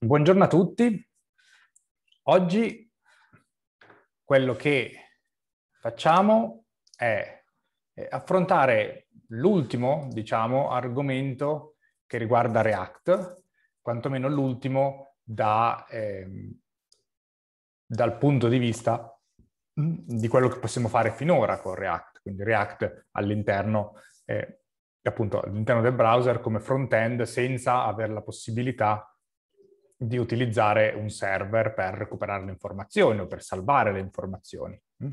Buongiorno a tutti. Oggi quello che facciamo è affrontare l'ultimo, diciamo, argomento che riguarda React, quantomeno l'ultimo da, eh, dal punto di vista mm, di quello che possiamo fare finora con React, quindi React all'interno, eh, appunto, all'interno del browser come front-end senza avere la possibilità di di utilizzare un server per recuperare le informazioni o per salvare le informazioni. Mm.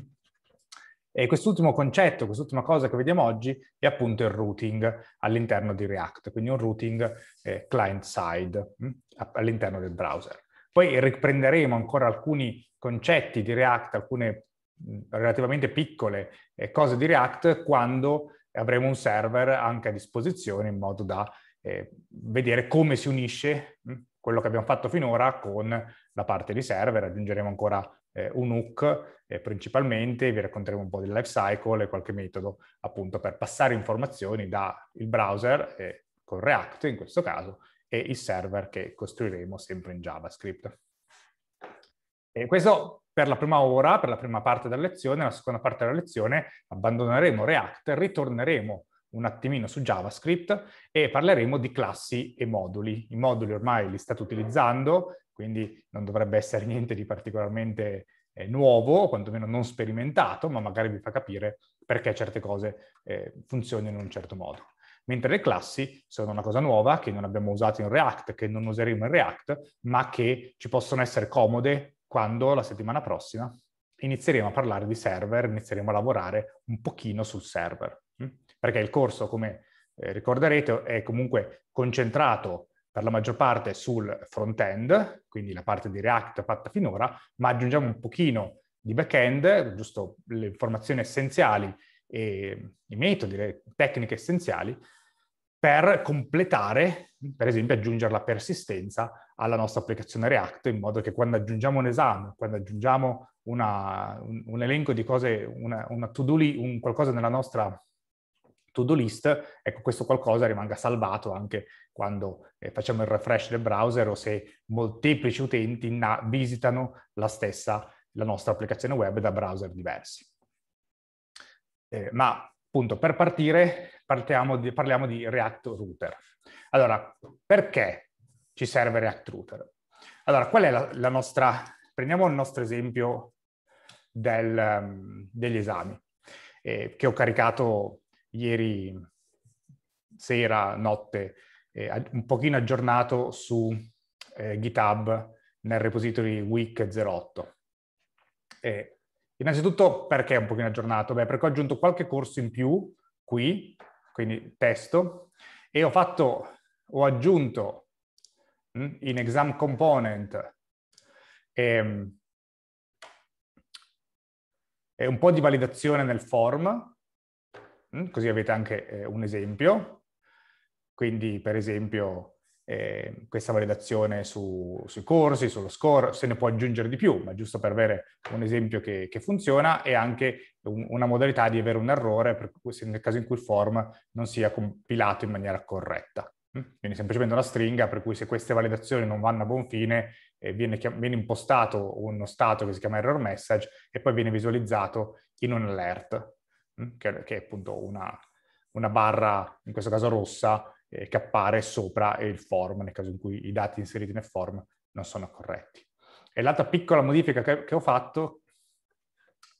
E quest'ultimo concetto, quest'ultima cosa che vediamo oggi è appunto il routing all'interno di React, quindi un routing eh, client-side mm, all'interno del browser. Poi riprenderemo ancora alcuni concetti di React, alcune mm, relativamente piccole eh, cose di React, quando avremo un server anche a disposizione in modo da eh, vedere come si unisce mh, quello che abbiamo fatto finora con la parte di server, aggiungeremo ancora eh, un hook eh, principalmente, vi racconteremo un po' del lifecycle e qualche metodo appunto per passare informazioni dal browser eh, con React in questo caso e il server che costruiremo sempre in JavaScript. E questo per la prima ora, per la prima parte della lezione, la seconda parte della lezione abbandoneremo React, ritorneremo un attimino su JavaScript e parleremo di classi e moduli. I moduli ormai li state utilizzando, quindi non dovrebbe essere niente di particolarmente eh, nuovo, quantomeno non sperimentato, ma magari vi fa capire perché certe cose eh, funzionano in un certo modo. Mentre le classi sono una cosa nuova che non abbiamo usato in React, che non useremo in React, ma che ci possono essere comode quando la settimana prossima inizieremo a parlare di server, inizieremo a lavorare un pochino sul server perché il corso, come eh, ricorderete, è comunque concentrato per la maggior parte sul front-end, quindi la parte di React fatta finora, ma aggiungiamo un pochino di back-end, giusto le informazioni essenziali e i metodi, le tecniche essenziali, per completare, per esempio aggiungere la persistenza alla nostra applicazione React, in modo che quando aggiungiamo un esame, quando aggiungiamo una, un, un, elenco di cose, una, una to-do, un qualcosa nella nostra to-do list, ecco questo qualcosa rimanga salvato anche quando eh, facciamo il refresh del browser o se molteplici utenti na- visitano la stessa, la nostra applicazione web da browser diversi. Eh, ma appunto per partire di, parliamo di React Router. Allora, perché ci serve React Router? Allora, qual è la, la nostra... Prendiamo il nostro esempio del, ehm, degli esami eh, che ho caricato ieri sera, notte, eh, un pochino aggiornato su eh, GitHub nel repository week 08. Eh, innanzitutto perché un pochino aggiornato? Beh, perché ho aggiunto qualche corso in più qui, quindi testo, e ho, fatto, ho aggiunto mh, mm, in exam component ehm, un po' di validazione nel form Mm, così avete anche eh, un esempio. Quindi, per esempio, eh, questa validazione su, sui corsi, sullo score, se ne può aggiungere di più, ma giusto per avere un esempio che, che funziona e anche un, una modalità di avere un errore cui, nel caso in cui il form non sia compilato in maniera corretta. Mm, quindi semplicemente una stringa per cui se queste validazioni non vanno a buon fine eh, viene, viene, impostato uno stato che si chiama error message e poi viene visualizzato in un alert Mm, che, che è appunto una, una, barra, in questo caso rossa, eh, che appare sopra il form, nel caso in cui i dati inseriti nel form non sono corretti. E l'altra piccola modifica che, che ho fatto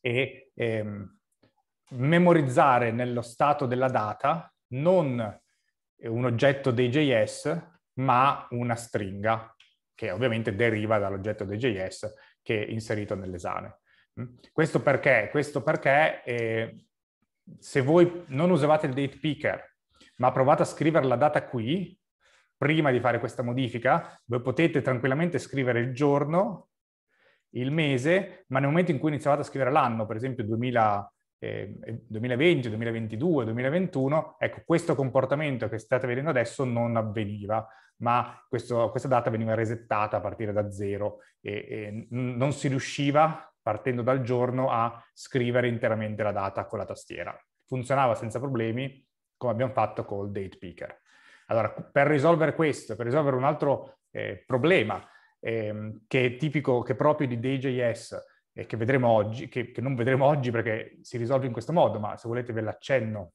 è ehm, memorizzare nello stato della data non un oggetto dei JS, ma una stringa, che ovviamente deriva dall'oggetto dei JS che è inserito nell'esame. Mm. Questo perché? Questo perché eh, se voi non usavate il date picker, ma provate a scrivere la data qui, prima di fare questa modifica, voi potete tranquillamente scrivere il giorno, il mese, ma nel momento in cui iniziavate a scrivere l'anno, per esempio 2000, eh, 2020, 2022, 2021, ecco, questo comportamento che state vedendo adesso non avveniva, ma questo, questa data veniva resettata a partire da zero e, e non si riusciva partendo dal giorno a scrivere interamente la data con la tastiera. Funzionava senza problemi, come abbiamo fatto col date picker. Allora, per risolvere questo, per risolvere un altro eh, problema ehm, che è tipico, che è proprio di Day.js e che vedremo oggi, che, che, non vedremo oggi perché si risolve in questo modo, ma se volete ve l'accenno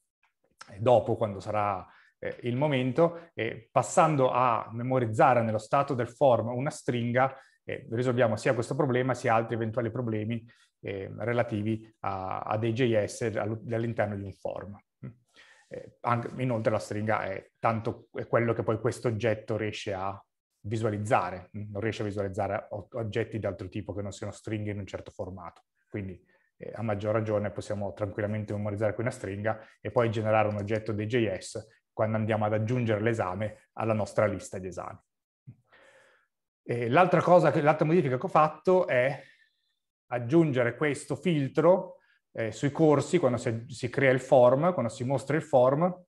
eh, dopo quando sarà eh, il momento, passando a memorizzare nello stato del form una stringa eh, risolviamo sia questo problema sia altri eventuali problemi eh, relativi a, a, dei JS all'interno di un form. Eh, inoltre la stringa è tanto è quello che poi questo oggetto riesce a visualizzare, mm, non riesce a visualizzare oggetti di altro tipo che non siano stringhe in un certo formato. Quindi eh, a maggior ragione possiamo tranquillamente memorizzare qui una stringa e poi generare un oggetto dei JS quando andiamo ad aggiungere l'esame alla nostra lista di esami. Eh, l'altra cosa, l'altra modifica che ho fatto è aggiungere questo filtro eh, sui corsi, quando si, si, crea il form, quando si mostra il form,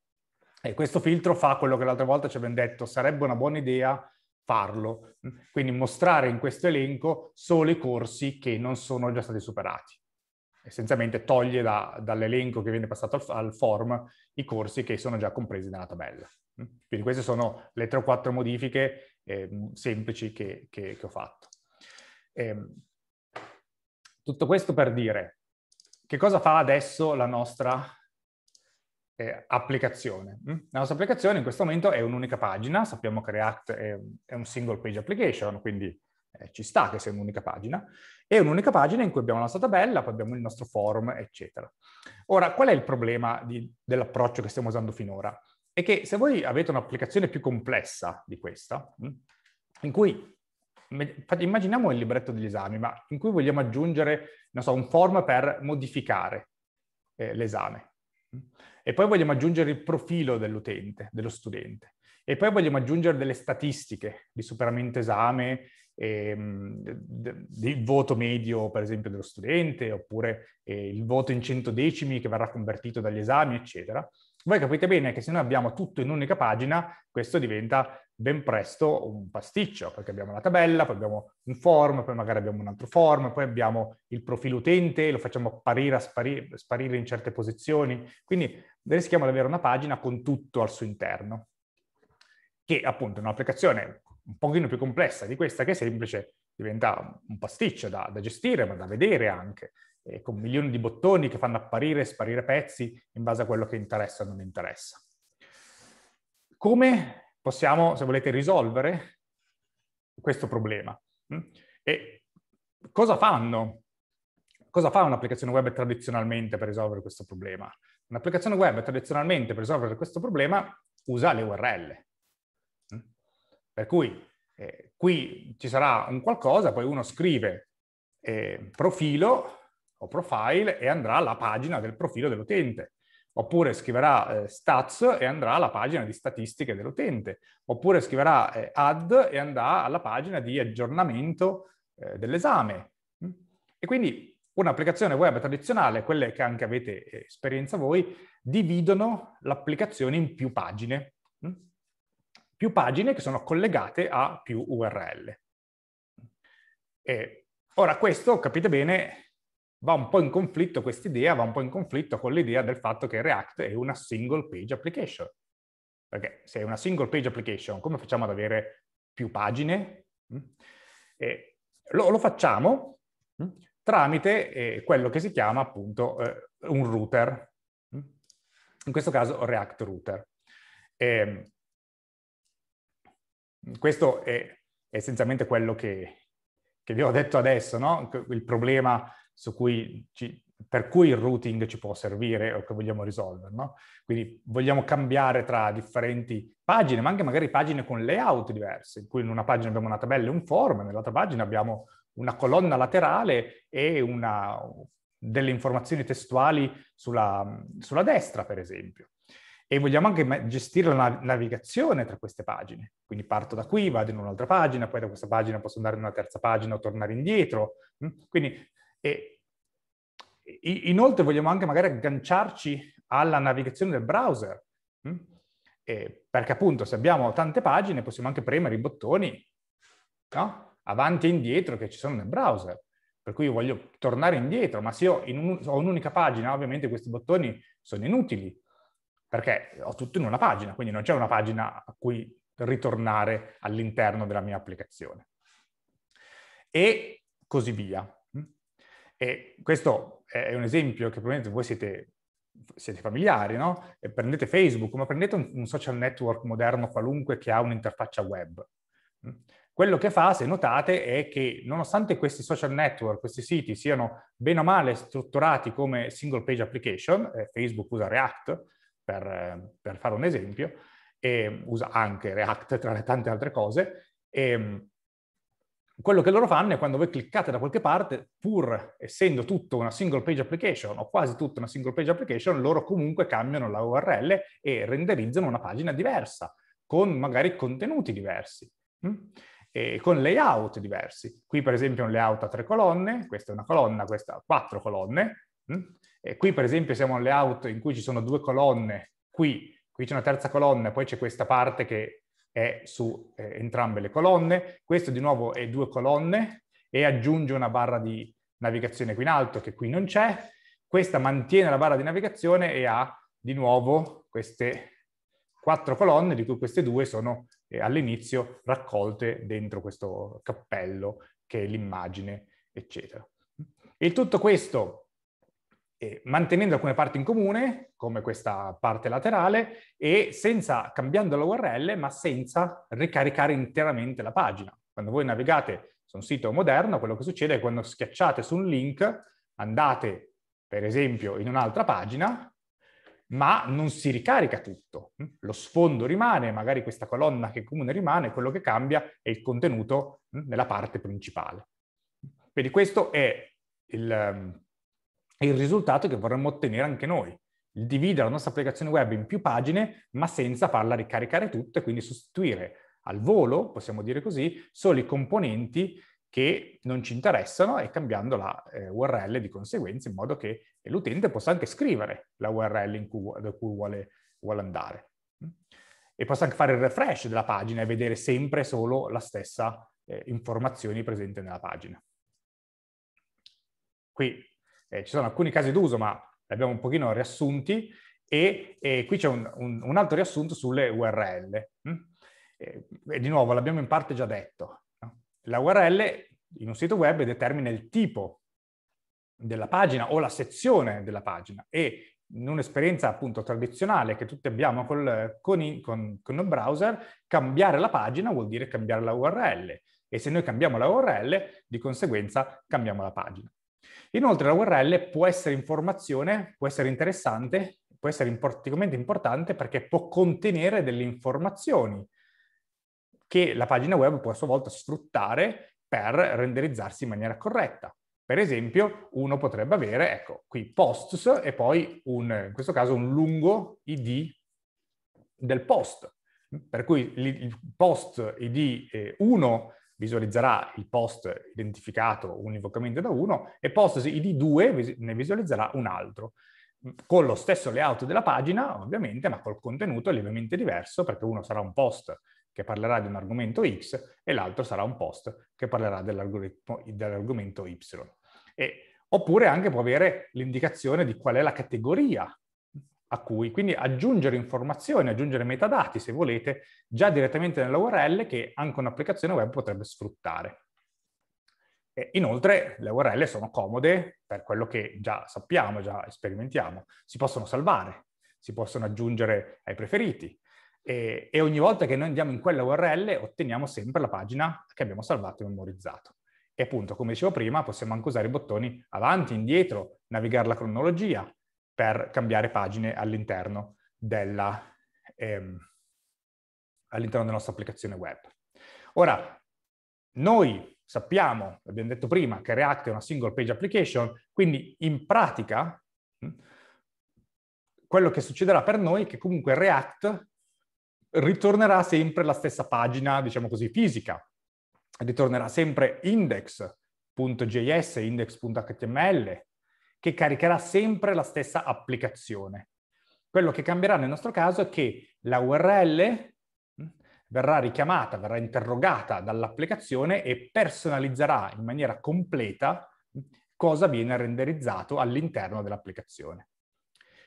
e questo filtro fa quello che l'altra volta ci abbiamo detto, sarebbe una buona idea farlo. Quindi mostrare in questo elenco solo i corsi che non sono già stati superati. Essenzialmente toglie da, dall'elenco che viene passato al, al, form i corsi che sono già compresi nella tabella. Quindi queste sono le 3 o 4 modifiche eh, semplici che, che, che, ho fatto. Eh, tutto questo per dire che cosa fa adesso la nostra eh, applicazione. Mm? La nostra applicazione in questo momento è un'unica pagina, sappiamo che React è, è un single page application, quindi eh, ci sta che sia un'unica pagina, è un'unica pagina in cui abbiamo la nostra tabella, poi abbiamo il nostro forum, eccetera. Ora, qual è il problema dell'approccio che stiamo usando finora? è che se voi avete un'applicazione più complessa di questa, mm, in cui immaginiamo il libretto degli esami, ma in cui vogliamo aggiungere, so, un form per modificare eh, l'esame. Mm, e poi vogliamo aggiungere il profilo dell'utente, dello studente. E poi vogliamo aggiungere delle statistiche di superamento esame, ehm, del voto medio, per esempio, dello studente, oppure eh, il voto in 100 che verrà convertito dagli esami, eccetera voi capite bene che se noi abbiamo tutto in un'unica pagina, questo diventa ben presto un pasticcio, perché abbiamo la tabella, poi abbiamo un form, poi magari abbiamo un altro form, poi abbiamo il profilo utente, lo facciamo apparire, sparire, sparire in certe posizioni, quindi rischiamo di avere una pagina con tutto al suo interno, che appunto in un'applicazione un pochino più complessa di questa che è semplice diventa un pasticcio da, da gestire, ma da vedere anche eh, con milioni di bottoni che fanno apparire e sparire pezzi in base a quello che interessa o non interessa. Come possiamo, se volete, risolvere questo problema? Mm? E cosa fanno? Cosa fa un'applicazione web tradizionalmente per risolvere questo problema? Un'applicazione web tradizionalmente per risolvere questo problema usa le URL. Mm? Per cui eh, qui ci sarà un qualcosa, poi uno scrive eh, profilo o profile e andrà alla pagina del profilo dell'utente. Oppure scriverà eh, stats e andrà alla pagina di statistiche dell'utente. Oppure scriverà eh, ad e andrà alla pagina di aggiornamento eh, dell'esame. Mm? E quindi un'applicazione web tradizionale, quelle che anche avete eh, esperienza voi, dividono l'applicazione in più pagine. Mm? Più pagine che sono collegate a più URL. E ora questo, capite bene, va un po' in conflitto questa idea, va un po' in conflitto con l'idea del fatto che React è una single page application. Perché se è una single page application, come facciamo ad avere più pagine? Eh, lo, lo, facciamo mm, tramite eh, quello che si chiama appunto eh, un router. Mm? In questo caso React Router. Ehm, questo è essenzialmente quello che, che vi ho detto adesso, no? il problema cui ci, per cui il routing ci può servire o che vogliamo risolvere. No? Quindi vogliamo cambiare tra differenti pagine, ma anche magari pagine con layout diversi, in cui in una pagina abbiamo una tabella e un form, nell'altra pagina abbiamo una colonna laterale e una, delle informazioni testuali sulla, sulla, destra, per esempio. E vogliamo anche gestire la navigazione tra queste pagine. Quindi parto da qui, vado in un'altra pagina, poi da questa pagina posso andare in una terza pagina o tornare indietro. Mm? Quindi e inoltre vogliamo anche magari agganciarci alla navigazione del browser, hm? e perché appunto se abbiamo tante pagine possiamo anche premere i bottoni no? avanti e indietro che ci sono nel browser. Per cui io voglio tornare indietro, ma se io un, ho un'unica pagina, ovviamente questi bottoni sono inutili, perché ho tutto in una pagina, quindi non c'è una pagina a cui ritornare all'interno della mia applicazione. E così via. E questo è un esempio che probabilmente voi siete, siete familiari, no? E prendete Facebook, ma prendete un, un social network moderno qualunque che ha un'interfaccia web. Mm? Quello che fa, se notate, è che nonostante questi social network, questi siti siano bene o male strutturati come single page application, eh, Facebook usa React per, per, fare un esempio, e usa anche React tra le tante altre cose, e, ehm, quello che loro fanno è quando voi cliccate da qualche parte, pur essendo tutto una single page application o quasi tutta una single page application, loro comunque cambiano la URL e renderizzano una pagina diversa, con magari contenuti diversi, mm? e con layout diversi. Qui per esempio un layout a tre colonne, questa è una colonna, questa ha quattro colonne. Mm? E qui per esempio siamo un layout in cui ci sono due colonne, qui, qui c'è una terza colonna, poi c'è questa parte che è su eh, entrambe le colonne, questo di nuovo è due colonne e aggiunge una barra di navigazione qui in alto che qui non c'è, questa mantiene la barra di navigazione e ha di nuovo queste quattro colonne, di cui queste due sono eh, all'inizio raccolte dentro questo cappello che è l'immagine, eccetera. E tutto questo mantenendo alcune parti in comune, come questa parte laterale, e senza, cambiando la URL, ma senza ricaricare interamente la pagina. Quando voi navigate su un sito moderno, quello che succede è che quando schiacciate su un link, andate, per esempio, in un'altra pagina, ma non si ricarica tutto. Lo sfondo rimane, magari questa colonna che è comune rimane, quello che cambia è il contenuto nella parte principale. Quindi questo è il è il risultato che vorremmo ottenere anche noi. Il dividere la nostra applicazione web in più pagine, ma senza farla ricaricare tutta e quindi sostituire al volo, possiamo dire così, solo i componenti che non ci interessano e cambiando la eh, URL di conseguenza in modo che l'utente possa anche scrivere la URL cui, da cui vuole, vuole andare. E possa anche fare il refresh della pagina e vedere sempre solo la stessa eh, informazione presente nella pagina. Qui eh, ci sono alcuni casi d'uso, ma li abbiamo un pochino riassunti e, e qui c'è un, un, un, altro riassunto sulle URL. Mm? E, eh, e di nuovo, l'abbiamo in parte già detto. No? La URL in un sito web determina il tipo della pagina o la sezione della pagina e in un'esperienza appunto tradizionale che tutti abbiamo col, con, i, con, con un browser, cambiare la pagina vuol dire cambiare la URL e se noi cambiamo la URL, di conseguenza cambiamo la pagina. Inoltre la URL può essere informazione, può essere interessante, può essere particolarmente importante perché può contenere delle informazioni che la pagina web può a sua volta sfruttare per renderizzarsi in maniera corretta. Per esempio, uno potrebbe avere, ecco, qui posts e poi un, in questo caso un lungo id del post. Per cui il post id 1 eh, visualizzerà il post identificato univocamente da uno e post ID 2 ne visualizzerà un altro mm, con lo stesso layout della pagina, ovviamente, ma col contenuto lievemente diverso, perché uno sarà un post che parlerà di un argomento X e l'altro sarà un post che parlerà dell'argomento Y. E, oppure anche può avere l'indicazione di qual è la categoria a cui. Quindi aggiungere informazioni, aggiungere metadati, se volete, già direttamente URL che anche un'applicazione web potrebbe sfruttare. E inoltre le URL sono comode per quello che già sappiamo, già sperimentiamo. Si possono salvare, si possono aggiungere ai preferiti e, e ogni volta che noi andiamo in quella URL otteniamo sempre la pagina che abbiamo salvato e memorizzato. E appunto, come dicevo prima, possiamo anche usare i bottoni avanti, indietro, navigare la cronologia, per cambiare pagine all'interno della, ehm, all'interno della nostra applicazione web. Ora, noi sappiamo, l'abbiamo detto prima, che React è una single page application, quindi in pratica hm, quello che succederà per noi è che comunque React ritornerà sempre la stessa pagina, diciamo così, fisica, ritornerà sempre index.js, index.html, che caricherà sempre la stessa applicazione. Quello che cambierà nel nostro caso è che la URL mm, verrà richiamata, verrà interrogata dall'applicazione e personalizzerà in maniera completa mm, cosa viene renderizzato all'interno dell'applicazione.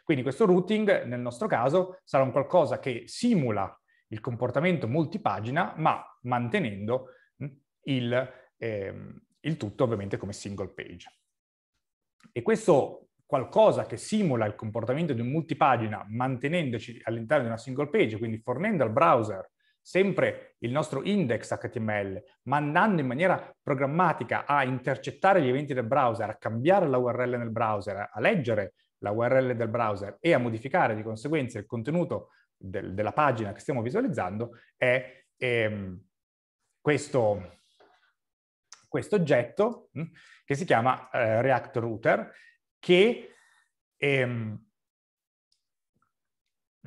Quindi questo routing, nel nostro caso, sarà un qualcosa che simula il comportamento multipagina, ma mantenendo mm, il, eh, il tutto ovviamente come single page. E questo qualcosa che simula il comportamento di un multipagina mantenendoci all'interno di una single page, quindi fornendo al browser sempre il nostro index HTML, ma andando in maniera programmatica a intercettare gli eventi del browser, a cambiare la URL nel browser, a leggere la URL del browser e a modificare di conseguenza il contenuto del, della pagina che stiamo visualizzando, è, è ehm, questo questo oggetto mm, che si chiama eh, React Router, che ehm,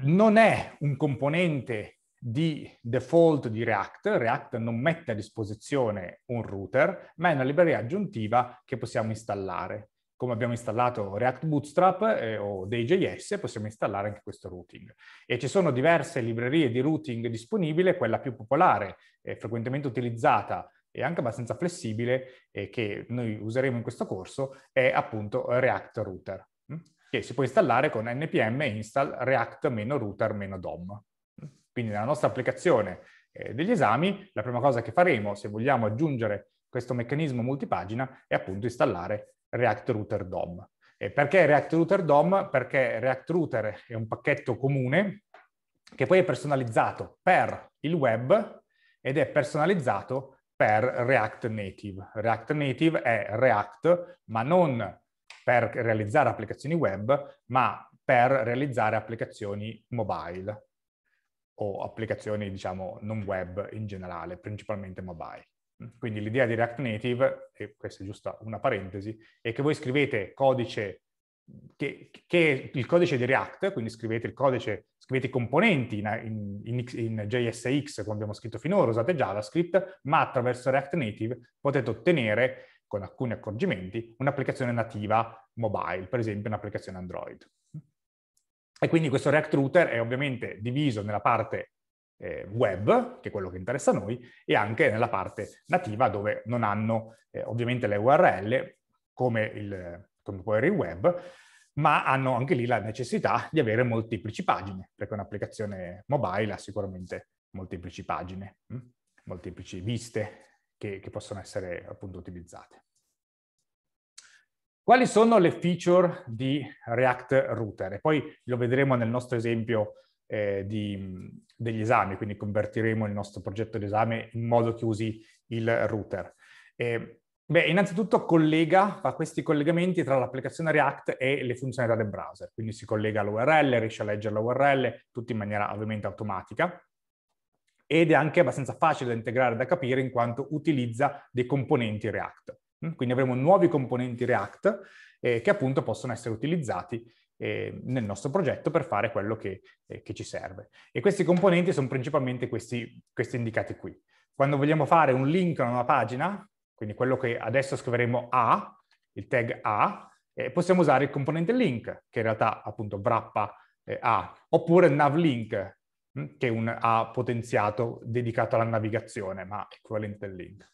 non è un componente di default di React, React non mette a disposizione un router, ma è una libreria aggiuntiva che possiamo installare. Come abbiamo installato React Bootstrap eh, o Day.js, possiamo installare anche questo routing. E ci sono diverse librerie di routing disponibili, quella più popolare e eh, frequentemente utilizzata e anche abbastanza flessibile eh, che noi useremo in questo corso è appunto React Router, mh? Mm? che si può installare con npm install react-router-dom. Mm? Quindi nella nostra applicazione eh, degli esami, la prima cosa che faremo se vogliamo aggiungere questo meccanismo multipagina è appunto installare React Router DOM. E perché React Router DOM? Perché React Router è un pacchetto comune che poi è personalizzato per il web ed è personalizzato per per React Native. React Native è React, ma non per realizzare applicazioni web, ma per realizzare applicazioni mobile o applicazioni, diciamo, non web in generale, principalmente mobile. Quindi l'idea di React Native, e questa è giusta una parentesi, è che voi scrivete codice che, che, il codice di React, quindi scrivete il codice, scrivete i componenti in, in, in, JSX come abbiamo scritto finora, usate JavaScript, ma attraverso React Native potete ottenere, con alcuni accorgimenti, un'applicazione nativa mobile, per esempio un'applicazione Android. E quindi questo React Router è ovviamente diviso nella parte eh, web, che è quello che interessa a noi, e anche nella parte nativa dove non hanno eh, ovviamente le URL come il, come il web, ma hanno anche lì la necessità di avere molteplici pagine, perché un'applicazione mobile ha sicuramente molteplici pagine, mh? Mm? molteplici viste che, che possono essere appunto utilizzate. Quali sono le feature di React Router? E poi lo vedremo nel nostro esempio eh, di, degli esami, quindi convertiremo il nostro progetto di esame in modo che usi il router. E Beh, innanzitutto collega, fa questi collegamenti tra l'applicazione React e le funzionalità del browser, quindi si collega all'URL, riesce a leggere l'URL, tutto in maniera ovviamente automatica, ed è anche abbastanza facile da integrare, da capire, in quanto utilizza dei componenti React. Mm, quindi avremo nuovi componenti React eh, che appunto possono essere utilizzati eh, nel nostro progetto per fare quello che, eh, che, ci serve. E questi componenti sono principalmente questi, questi indicati qui. Quando vogliamo fare un link a una pagina, quindi quello che adesso scriveremo A, il tag A, eh, possiamo usare il componente link, che in realtà appunto wrappa eh, A, oppure navlink, hm, che è un A potenziato dedicato alla navigazione, ma equivalente al link.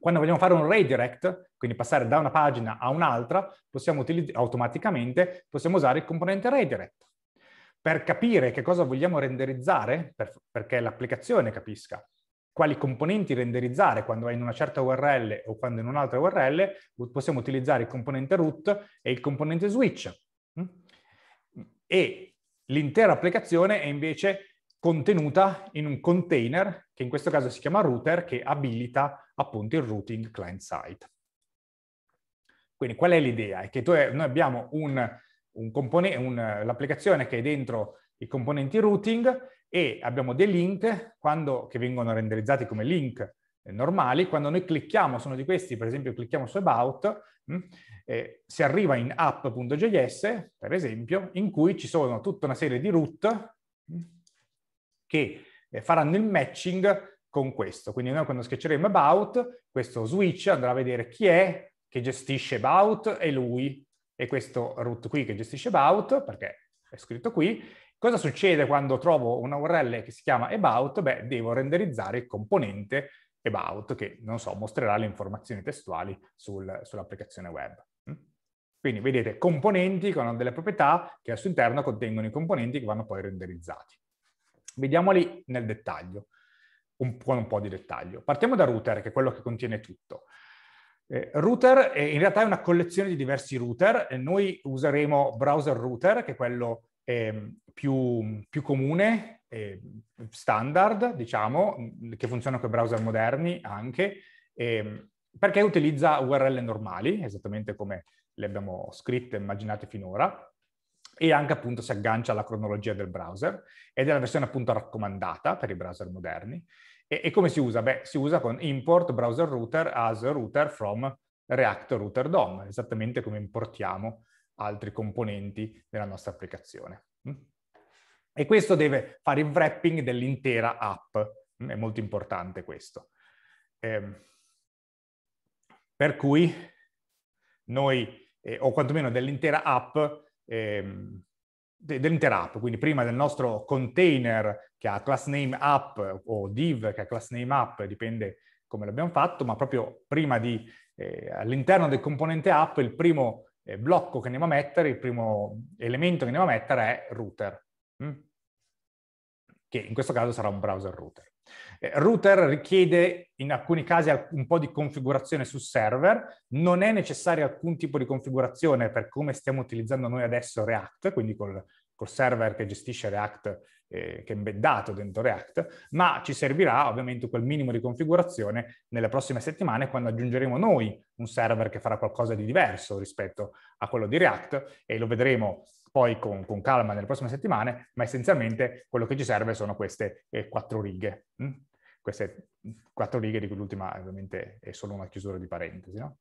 Quando vogliamo fare un redirect, quindi passare da una pagina a un'altra, possiamo automaticamente possiamo usare il componente redirect. Per capire che cosa vogliamo renderizzare, per, perché l'applicazione capisca, quali componenti renderizzare quando è in una certa URL o quando è in un'altra URL, possiamo utilizzare il componente root e il componente switch. Mm? E l'intera applicazione è invece contenuta in un container, che in questo caso si chiama router, che abilita appunto il routing client-side. Quindi qual è l'idea? È che noi abbiamo un, un l'applicazione che è dentro i componenti routing e abbiamo dei link quando, che vengono renderizzati come link eh, normali, quando noi clicchiamo su uno di questi, per esempio clicchiamo su About, mh, mm, eh, si arriva in app.js, per esempio, in cui ci sono tutta una serie di root mm, che eh, faranno il matching con questo. Quindi noi quando schiacceremo About, questo switch andrà a vedere chi è che gestisce About e lui, e questo root qui che gestisce About, perché è scritto qui, Cosa succede quando trovo una URL che si chiama about? Beh, devo renderizzare il componente about che, non so, mostrerà le informazioni testuali sul, sull'applicazione web. Mm? Quindi vedete componenti con delle proprietà che al suo interno contengono i componenti che vanno poi renderizzati. Vediamoli nel dettaglio, un, con un po' di dettaglio. Partiamo da router, che è quello che contiene tutto. Eh, router eh, in realtà è una collezione di diversi router. Eh, noi useremo browser router, che è quello eh, più, più, comune, eh, standard, diciamo, mm, che funziona con i browser moderni anche, eh, perché utilizza URL normali, esattamente come le abbiamo scritte e immaginate finora, e anche appunto si aggancia alla cronologia del browser ed è la versione appunto raccomandata per i browser moderni. E, e come si usa? Beh, si usa con import browser router as router from React Router DOM, esattamente come importiamo altri componenti della nostra applicazione. Mm? E questo deve fare il wrapping dell'intera app, mm? è molto importante questo. Ehm, per cui noi, eh, o quantomeno dell'intera app, ehm, dell'intera app, quindi prima del nostro container che ha class name app o div che ha class name app, dipende come l'abbiamo fatto, ma proprio prima di, eh, all'interno del componente app, il primo eh, blocco che andiamo a mettere, il primo elemento che andiamo a mettere è router, mm? che in questo caso sarà un browser router. Eh, router richiede in alcuni casi un po' di configurazione sul server, non è necessario alcun tipo di configurazione per come stiamo utilizzando noi adesso React, quindi col, col server che gestisce React che è embeddato dentro React, ma ci servirà ovviamente quel minimo di configurazione nelle prossime settimane quando aggiungeremo noi un server che farà qualcosa di diverso rispetto a quello di React e lo vedremo poi con, con calma nelle prossime settimane, ma essenzialmente quello che ci serve sono queste eh, quattro righe. Hm? Queste quattro righe di cui l'ultima ovviamente è solo una chiusura di parentesi. No?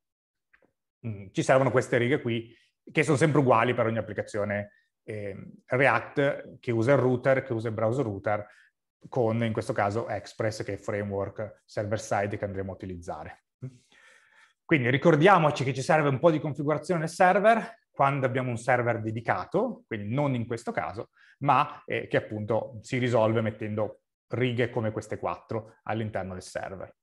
Mm, ci servono queste righe qui che sono sempre uguali per ogni applicazione eh, React che usa il router, che usa il browser router, con in questo caso Express che è il framework server-side che andremo a utilizzare. Quindi ricordiamoci che ci serve un po' di configurazione del server quando abbiamo un server dedicato, quindi non in questo caso, ma eh, che appunto si risolve mettendo righe come queste quattro all'interno del server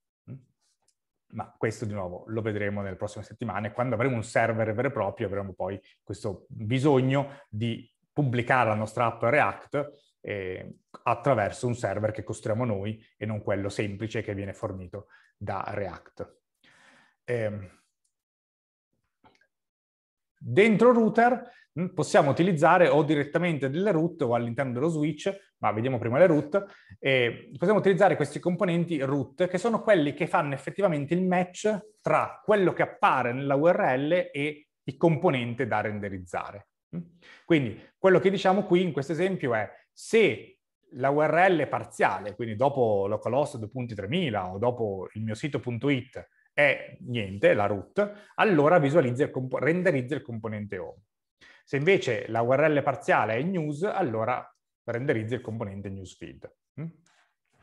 ma questo di nuovo lo vedremo nelle prossime settimane. Quando avremo un server vero e proprio avremo poi questo bisogno di pubblicare la nostra app React eh, attraverso un server che costruiamo noi e non quello semplice che viene fornito da React. Eh, dentro router Mm, possiamo utilizzare o direttamente delle root o all'interno dello switch, ma vediamo prima le root, possiamo utilizzare questi componenti root che sono quelli che fanno effettivamente il match tra quello che appare nella URL e il componente da renderizzare. Mm. Quindi quello che diciamo qui in questo esempio è se la URL è parziale, quindi dopo localhost 2.3000 o dopo il mio sito.it è niente, la root, allora visualizza renderizza il componente home. Se invece la URL parziale è news, allora renderizzi il componente newsfeed. Mm?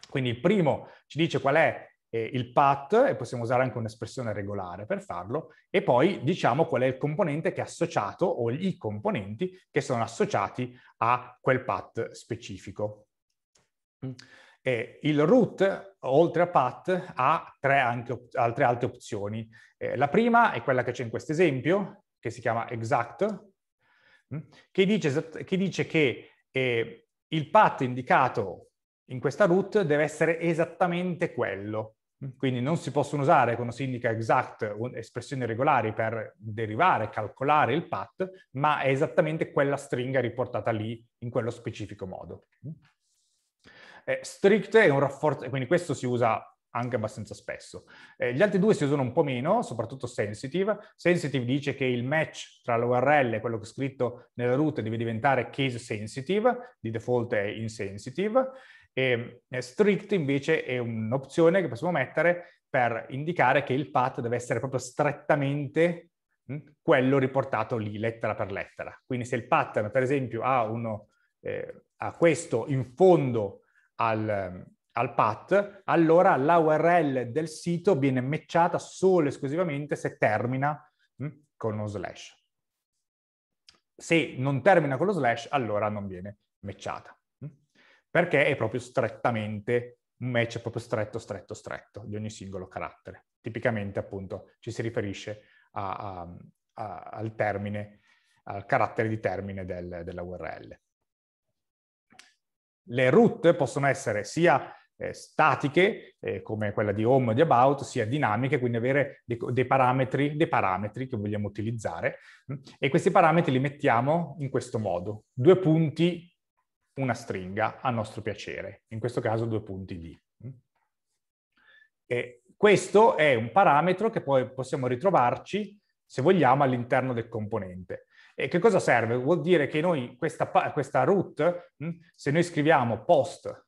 Quindi il primo ci dice qual è eh, il path e possiamo usare anche un'espressione regolare per farlo e poi diciamo qual è il componente che è associato o i componenti che sono associati a quel path specifico. Mm? E il root, oltre a path, ha tre anche, altre, altre opzioni. Eh, la prima è quella che c'è in questo esempio, che si chiama exact, Mm? che dice che, dice che eh, il path indicato in questa root deve essere esattamente quello. Mm? Quindi non si possono usare, quando si indica exact, espressioni regolari per derivare, calcolare il path, ma è esattamente quella stringa riportata lì in quello specifico modo. Mm? Eh, strict è un rafforzamento, quindi questo si usa anche abbastanza spesso. Eh, gli altri due si usano un po' meno, soprattutto Sensitive. Sensitive dice che il match tra l'URL e quello che è scritto nella root deve diventare case sensitive, di default è insensitive. E eh, strict invece è un'opzione che possiamo mettere per indicare che il path deve essere proprio strettamente hm, quello riportato lì lettera per lettera. Quindi se il pattern per esempio ha, uno, eh, ha questo in fondo al, al path, allora la URL del sito viene matchata solo e esclusivamente se termina hm, con lo slash. Se non termina con lo slash, allora non viene matchata, hm. perché è proprio strettamente un match proprio stretto, stretto, stretto di ogni singolo carattere. Tipicamente appunto ci si riferisce a, a, a, al termine, al carattere di termine del, della URL. Le root possono essere sia eh, statiche, eh, come quella di home o di about, sia dinamiche, quindi avere dei, dei, parametri, dei parametri che vogliamo utilizzare. Mm, e questi parametri li mettiamo in questo modo. Due punti, una stringa a nostro piacere. In questo caso due punti di. Mm. E questo è un parametro che poi possiamo ritrovarci, se vogliamo, all'interno del componente. E che cosa serve? Vuol dire che noi questa, questa root, mm, se noi scriviamo post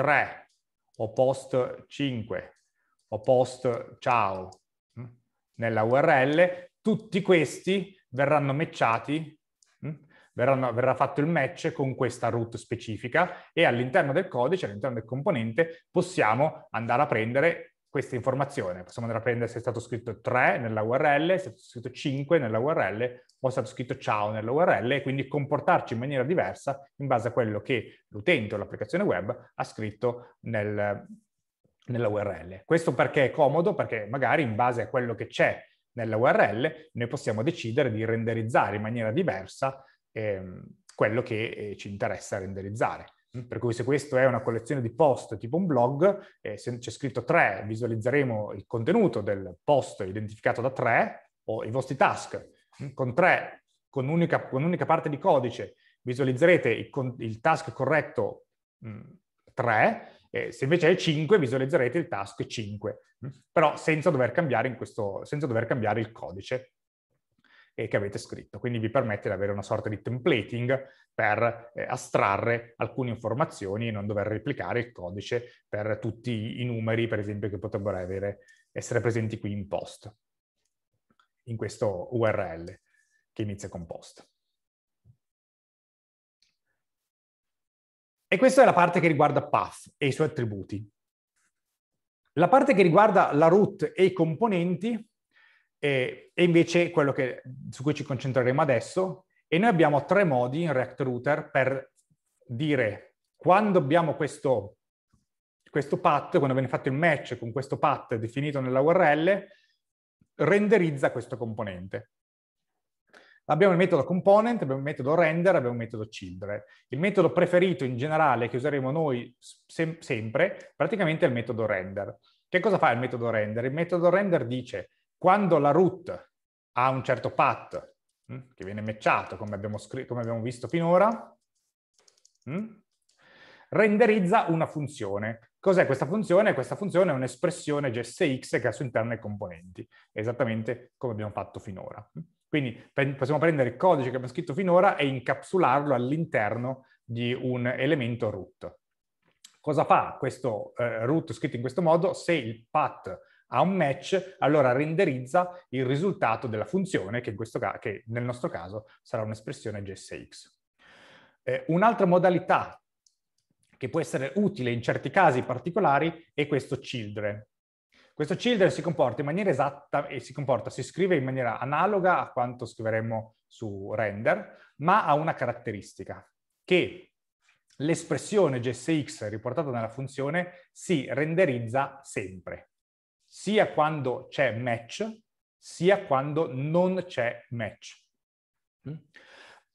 3 o post 5 o post ciao mm, nella URL, tutti questi verranno matchati, mm, verranno, verrà fatto il match con questa root specifica e all'interno del codice, all'interno del componente, possiamo andare a prendere questa informazione. Possiamo andare a prendere se è stato scritto 3 nella URL, se è stato scritto 5 nella URL o è stato scritto ciao nella URL e quindi comportarci in maniera diversa in base a quello che l'utente o l'applicazione web ha scritto nel, nella URL. Questo perché è comodo? Perché magari in base a quello che c'è nella URL noi possiamo decidere di renderizzare in maniera diversa ehm, quello che eh, ci interessa renderizzare. Mm? Per cui se questo è una collezione di post tipo un blog, eh, se c'è scritto 3, visualizzeremo il contenuto del post identificato da 3 o i vostri task. Mm? Con 3, con un'unica, con unica parte di codice, visualizzerete il, il task corretto mh, mm, 3, E se invece è 5 visualizzerete il task 5, mh, però senza dover, questo, senza dover cambiare il codice che avete scritto. Quindi vi permette di avere una sorta di templating per eh, astrarre alcune informazioni e non dover replicare il codice per tutti i numeri, per esempio, che potrebbero avere, essere presenti qui in post, in questo URL che inizia con post. E questa è la parte che riguarda path e i suoi attributi. La parte che riguarda la root e i componenti e, e invece quello che, su cui ci concentreremo adesso, e noi abbiamo tre modi in React Router per dire quando abbiamo questo, questo path, quando viene fatto il match con questo path definito nella URL, renderizza questo componente. Abbiamo il metodo component, abbiamo il metodo render, abbiamo il metodo children. Il metodo preferito in generale che useremo noi sem sempre, praticamente è il metodo render. Che cosa fa il metodo render? Il metodo render dice quando la root ha un certo path mm, che viene matchato, come abbiamo, come abbiamo visto finora, mm, renderizza una funzione. Cos'è questa funzione? Questa funzione è un'espressione GSX che ha su suo interno i componenti, esattamente come abbiamo fatto finora. Quindi possiamo prendere il codice che abbiamo scritto finora e incapsularlo all'interno di un elemento root. Cosa fa questo eh, root scritto in questo modo? Se il path a un match, allora renderizza il risultato della funzione che, ca- che nel nostro caso sarà un'espressione JSX. Eh, un'altra modalità che può essere utile in certi casi particolari è questo children. Questo children si comporta in maniera esatta e si comporta, si scrive in maniera analoga a quanto scriveremmo su render, ma ha una caratteristica che l'espressione JSX riportata nella funzione si renderizza sempre sia quando c'è match, sia quando non c'è match. Mm?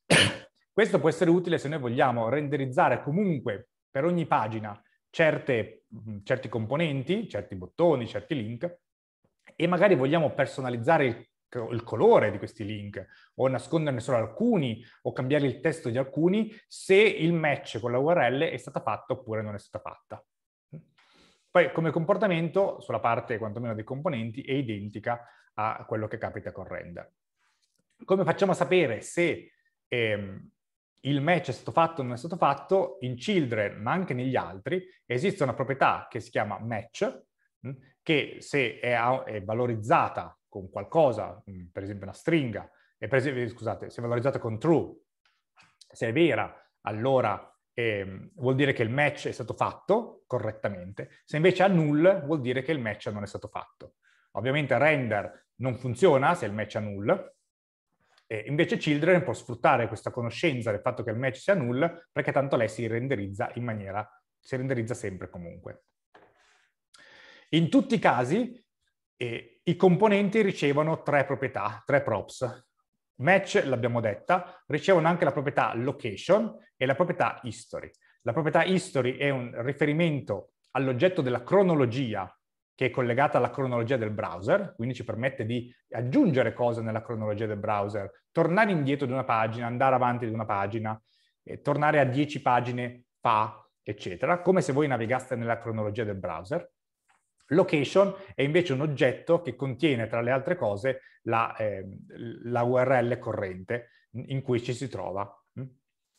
Questo può essere utile se noi vogliamo renderizzare comunque per ogni pagina certe, mm, certi componenti, certi bottoni, certi link, e magari vogliamo personalizzare il il colore di questi link o nasconderne solo alcuni o cambiare il testo di alcuni se il match con la URL è stata fatta oppure non è stata fatta. Poi come comportamento, sulla parte quantomeno dei componenti, è identica a quello che capita con render. Come facciamo a sapere se ehm, il match è stato fatto o non è stato fatto? In children, ma anche negli altri, esiste una proprietà che si chiama match, che se è, è valorizzata con qualcosa, per esempio una stringa, per esempio, scusate, se è valorizzata con true, se è vera, allora eh, vuol dire che il match è stato fatto correttamente, se invece ha null vuol dire che il match non è stato fatto. Ovviamente render non funziona se il match ha null, e invece children può sfruttare questa conoscenza del fatto che il match sia null perché tanto lei si renderizza in maniera, si renderizza sempre comunque. In tutti i casi eh, i componenti ricevono tre proprietà, tre props, Match, l'abbiamo detta, ricevono anche la proprietà location e la proprietà history. La proprietà history è un riferimento all'oggetto della cronologia che è collegata alla cronologia del browser, quindi ci permette di aggiungere cose nella cronologia del browser, tornare indietro di una pagina, andare avanti di una pagina, eh, tornare a 10 pagine fa, eccetera, come se voi navigaste nella cronologia del browser. Location è invece un oggetto che contiene, tra le altre cose, la, eh, la URL corrente in cui ci si trova. Mm?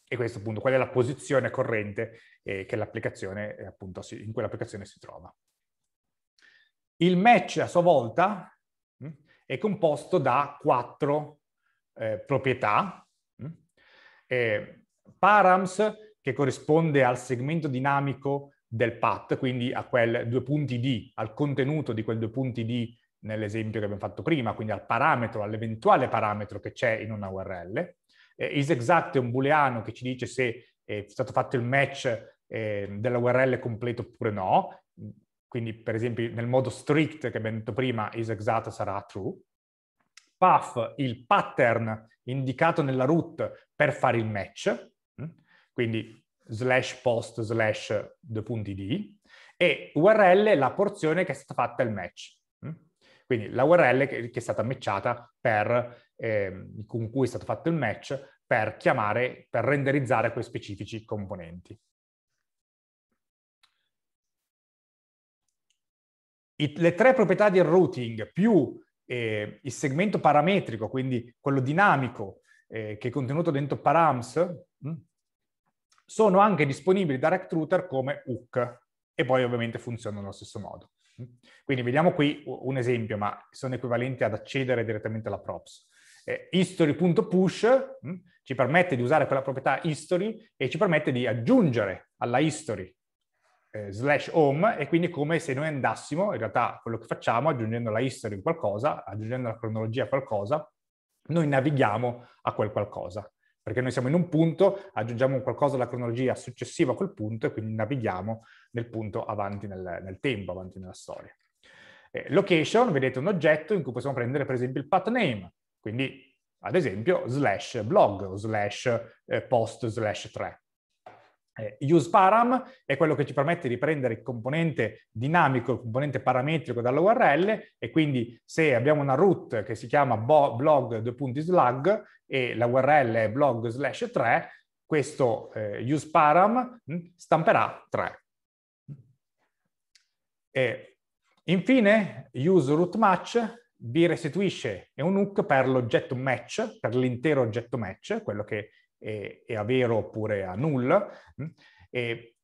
E questo appunto, qual è la posizione corrente eh, eh appunto, in cui l'applicazione si trova. Il match a sua volta mh, mm, è composto da quattro eh, proprietà. Mh, mm? eh, params, che corrisponde al segmento dinamico del path, quindi a quel due punti D, al contenuto di quel due punti D nell'esempio che abbiamo fatto prima, quindi al parametro, all'eventuale parametro che c'è in una URL. Eh, isExact è un booleano che ci dice se eh, è stato fatto il match eh, della URL completo oppure no, quindi per esempio nel modo strict che abbiamo detto prima isExact sarà true. Path, il pattern indicato nella root per fare il match, mm? quindi slash post slash the.id e URL la porzione che è stata fatta il match. Mm? Quindi la URL che, è stata matchata per, eh, con cui è stato fatto il match per chiamare, per renderizzare quei specifici componenti. I, le tre proprietà del routing più eh, il segmento parametrico, quindi quello dinamico eh, che è contenuto dentro params, mh, mm? sono anche disponibili da RectRouter come hook e poi ovviamente funzionano allo stesso modo. Quindi vediamo qui un esempio, ma sono equivalenti ad accedere direttamente alla props. Eh, history.push mm, ci permette di usare quella proprietà history e ci permette di aggiungere alla history eh, slash home e quindi come se noi andassimo, in realtà quello che facciamo aggiungendo la history in qualcosa, aggiungendo la cronologia a qualcosa, noi navighiamo a quel qualcosa perché noi siamo in un punto, aggiungiamo qualcosa alla cronologia successiva a quel punto e quindi navighiamo nel punto avanti nel, nel tempo, avanti nella storia. Eh, location, vedete un oggetto in cui possiamo prendere per esempio il path name, quindi ad esempio slash blog o slash eh, post slash track. Eh, use è quello che ci permette di prendere il componente dinamico, il componente parametrico dall'URL e quindi se abbiamo una root che si chiama blog2.slug e la URL è blog slash 3, questo eh, use param hm, stamperà 3. E infine useRootMatch vi restituisce un hook per l'oggetto match, per l'intero oggetto match, quello che e, e a vero oppure a nulla, mm, e,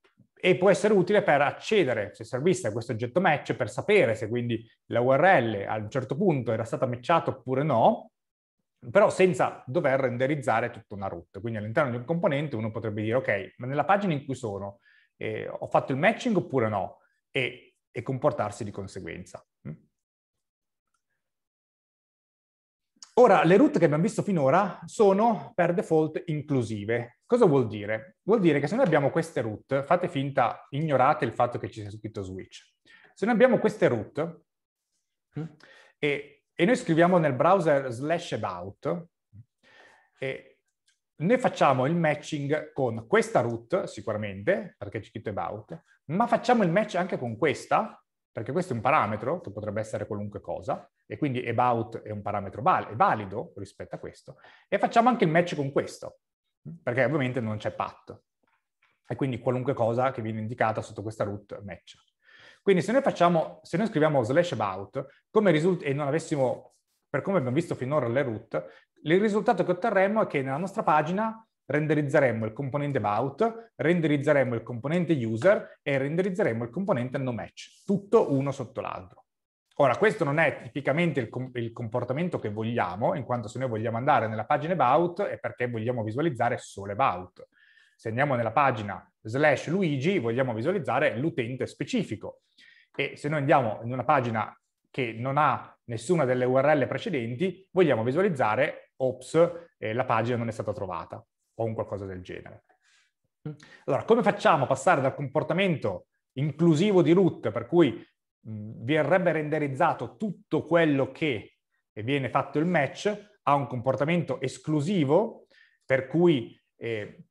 e, può essere utile per accedere, se servisse, a questo oggetto match per sapere se quindi la URL a un certo punto era stata matchata oppure no, però senza dover renderizzare tutta una route. Quindi all'interno di un componente uno potrebbe dire, ok, ma nella pagina in cui sono eh, ho fatto il matching oppure no? E, e comportarsi di conseguenza. Ora, le root che abbiamo visto finora sono per default inclusive. Cosa vuol dire? Vuol dire che se noi abbiamo queste root, fate finta, ignorate il fatto che ci sia scritto switch. Se noi abbiamo queste root hm, e, e noi scriviamo nel browser slash about, e noi facciamo il matching con questa root, sicuramente, perché c'è scritto about, ma facciamo il match anche con questa, perché questo è un parametro che potrebbe essere qualunque cosa, e quindi about è un parametro val- è valido rispetto a questo, e facciamo anche il match con questo, perché ovviamente non c'è patto, e quindi qualunque cosa che viene indicata sotto questa root match. Quindi se noi, facciamo, se noi scriviamo slash about risulta, e non avessimo, per come abbiamo visto finora le root, il risultato che otterremmo è che nella nostra pagina renderizzeremo il componente about, renderizzeremo il componente user e renderizzeremo il componente no match, tutto uno sotto l'altro. Ora, questo non è tipicamente il, com il, comportamento che vogliamo, in quanto se noi vogliamo andare nella pagina about è perché vogliamo visualizzare solo about. Se andiamo nella pagina slash Luigi vogliamo visualizzare l'utente specifico. E se noi andiamo in una pagina che non ha nessuna delle URL precedenti, vogliamo visualizzare ops, eh, la pagina non è stata trovata o un qualcosa del genere. Mm. Allora, come facciamo a passare dal comportamento inclusivo di root, per cui mm, verrebbe renderizzato tutto quello che viene fatto il match, a un comportamento esclusivo, per cui eh,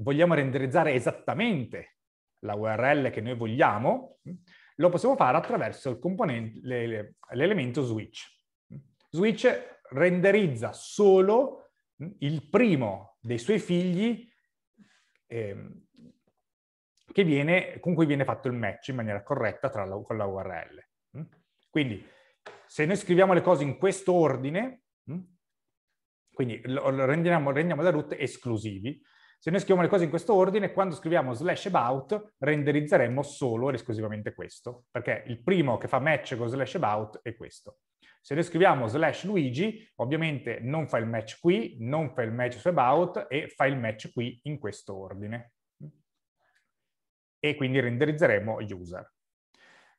vogliamo renderizzare esattamente la URL che noi vogliamo, mm, lo possiamo fare attraverso l'elemento switch. Switch renderizza solo il primo dei suoi figli eh, viene, con cui viene fatto il match in maniera corretta la, con la URL. Quindi se noi scriviamo le cose in questo ordine, quindi rendiamo, rendiamo, la root esclusivi, se noi scriviamo le cose in questo ordine, quando scriviamo slash about, renderizzeremo solo ed esclusivamente questo, perché il primo che fa match con slash about è questo. Se noi scriviamo slash Luigi, ovviamente non fa il match qui, non fa il match su about e fa il match qui in questo ordine. E quindi renderizzeremo user.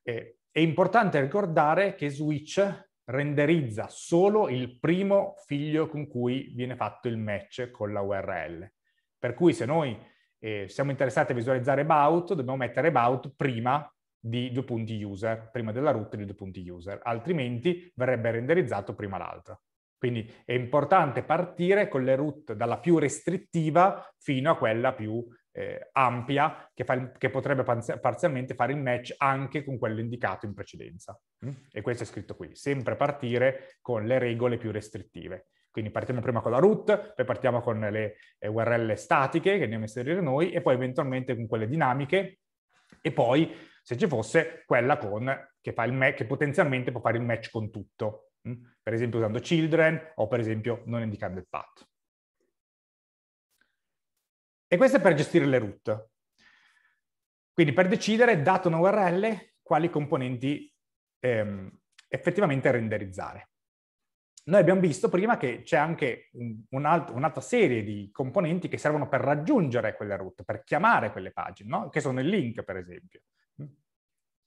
Eh, è importante ricordare che switch renderizza solo il primo figlio con cui viene fatto il match con la URL. Per cui se noi eh, siamo interessati a visualizzare about, dobbiamo mettere about prima di due punti user, prima della root di due punti user, altrimenti verrebbe renderizzato prima l'altra. Quindi è importante partire con le root dalla più restrittiva fino a quella più eh, ampia che, fa, che potrebbe parzialmente fare il match anche con quello indicato in precedenza. Mm? E questo è scritto qui, sempre partire con le regole più restrittive. Quindi partiamo prima con la root, poi partiamo con le eh, URL statiche che andiamo a inserire noi e poi eventualmente con quelle dinamiche e poi se ci fosse quella con, che, match, che potenzialmente può fare il match con tutto, mm? per esempio usando children o per esempio non indicando il path. E questo è per gestire le root. Quindi per decidere, dato una URL, quali componenti ehm, effettivamente renderizzare noi abbiamo visto prima che c'è anche un alt- un'altra serie di componenti che servono per raggiungere quelle root, per chiamare quelle pagine, no? che sono il link, per esempio.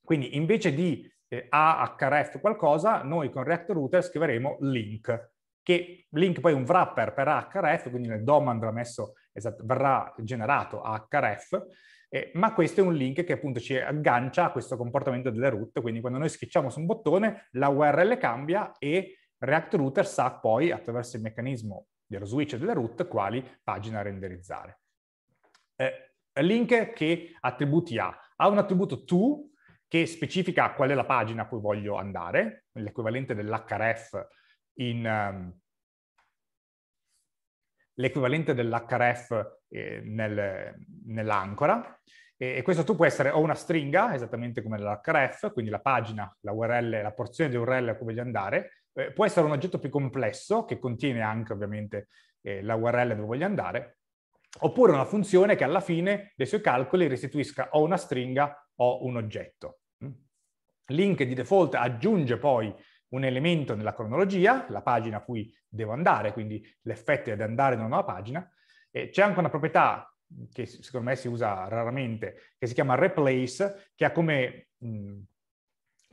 Quindi invece di eh, ahref qualcosa, noi con React Router scriveremo link, che link poi è un wrapper per ahref, quindi nel DOM andrà messo, esatto, verrà generato ahref, eh, ma questo è un link che appunto ci aggancia a questo comportamento delle root, quindi quando noi schiacciamo su un bottone, la URL cambia e React Router sa poi, attraverso il meccanismo dello switch e delle root, quali pagine renderizzare. Eh, link che attributi ha? Ha un attributo to che specifica qual è la pagina a cui voglio andare, l'equivalente dell'href in... Um, l'equivalente dell'href eh, nel, nell'ancora, e, questo tu può essere o una stringa, esattamente come l'href, quindi la pagina, la URL, la porzione di URL a cui voglio andare, eh, può essere un oggetto più complesso, che contiene anche ovviamente eh, la URL dove voglio andare, oppure una funzione che alla fine dei suoi calcoli restituisca o una stringa o un oggetto. Mm. Link di default aggiunge poi un elemento nella cronologia, la pagina a cui devo andare, quindi l'effetto è di andare in una nuova pagina. E eh, c'è anche una proprietà che secondo me si usa raramente, che si chiama replace, che ha come mh, mm,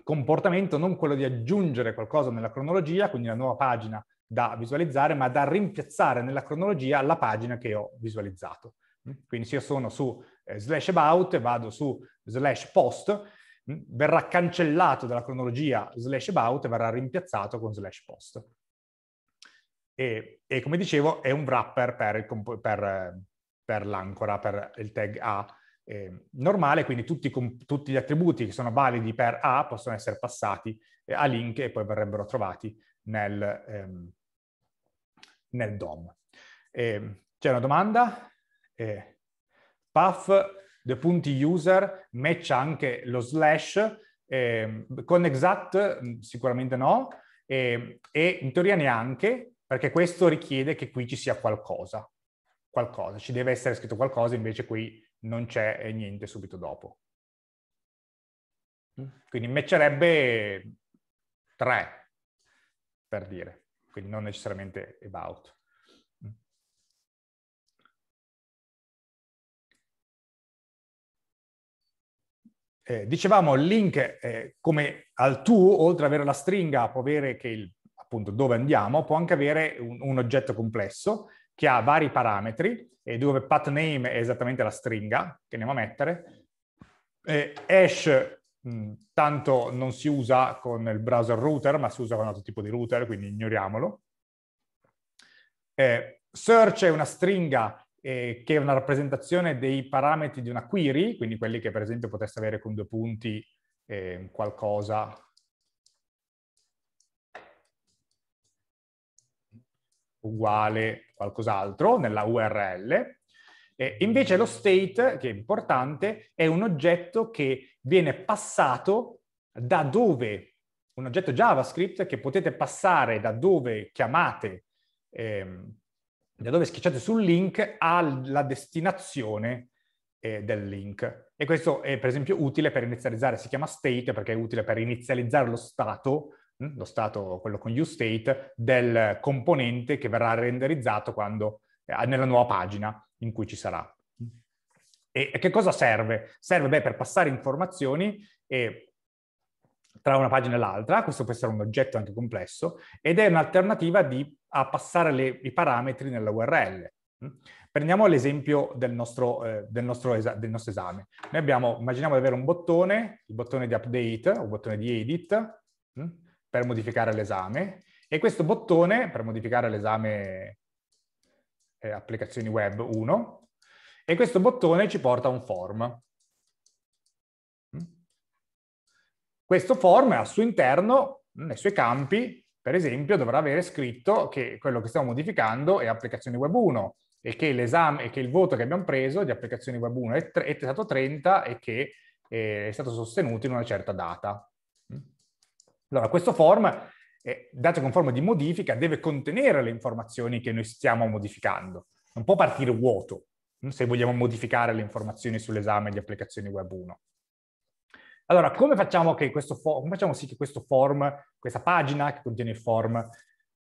comportamento, non quello di aggiungere qualcosa nella cronologia, quindi la nuova pagina da visualizzare, ma da rimpiazzare nella cronologia la pagina che ho visualizzato. Mm? Quindi se io sono su eh, slash about e vado su slash post, mm? verrà cancellato dalla cronologia slash about e verrà rimpiazzato con slash post. E, e come dicevo è un wrapper per, il, per, per l'ancora, per il tag A eh, normale, quindi tutti, com- tutti, gli attributi che sono validi per A possono essere passati eh, a link e poi verrebbero trovati nel, ehm, nel DOM. Eh, c'è una domanda? Eh, path, due punti user, matcha anche lo slash, ehm, con exact mm, sicuramente no, ehm, e in teoria neanche, perché questo richiede che qui ci sia qualcosa, qualcosa, ci deve essere scritto qualcosa, invece qui non c'è niente subito dopo. Mm. Quindi matcherebbe 3, per dire, quindi non necessariamente about. Mm. Eh, dicevamo il link eh, come al to, oltre ad avere la stringa, può avere che il, appunto dove andiamo, può anche avere un, un oggetto complesso che ha vari parametri, e dove path name è esattamente la stringa che andiamo a mettere, eh, hash mh, mm, tanto non si usa con il browser router, ma si usa con un altro tipo di router, quindi ignoriamolo. Eh, search è una stringa eh, che è una rappresentazione dei parametri di una query, quindi quelli che per esempio potreste avere con due punti eh, qualcosa uguale qualcos'altro nella URL. E invece lo state, che è importante, è un oggetto che viene passato da dove, un oggetto JavaScript che potete passare da dove chiamate, ehm, da dove schiacciate sul link alla destinazione eh, del link. E questo è per esempio utile per inizializzare, si chiama state perché è utile per inizializzare lo stato lo stato, quello con uState, del componente che verrà renderizzato quando, eh, nella nuova pagina in cui ci sarà. E che cosa serve? Serve beh, per passare informazioni e, tra una pagina e l'altra, questo può essere un oggetto anche complesso, ed è un'alternativa di, a passare le, i parametri nella URL. Prendiamo l'esempio del, eh, del, del nostro, esame. Noi abbiamo, immaginiamo di avere un bottone, il bottone di update o il bottone di edit, mh? per modificare l'esame e questo bottone per modificare l'esame eh, applicazioni web 1 e questo bottone ci porta a un form. Mm? Questo form al suo interno, nei suoi campi, per esempio, dovrà avere scritto che quello che stiamo modificando è applicazioni web 1 e che l'esame e che il voto che abbiamo preso di applicazioni web 1 è, è stato 30 e che eh, è stato sostenuto in una certa data. Allora, questo form, eh, dato che è un form di modifica, deve contenere le informazioni che noi stiamo modificando. Non può partire vuoto se vogliamo modificare le informazioni sull'esame di applicazioni web 1. Allora, come facciamo, che form, facciamo sì che questo form, questa pagina che contiene il form,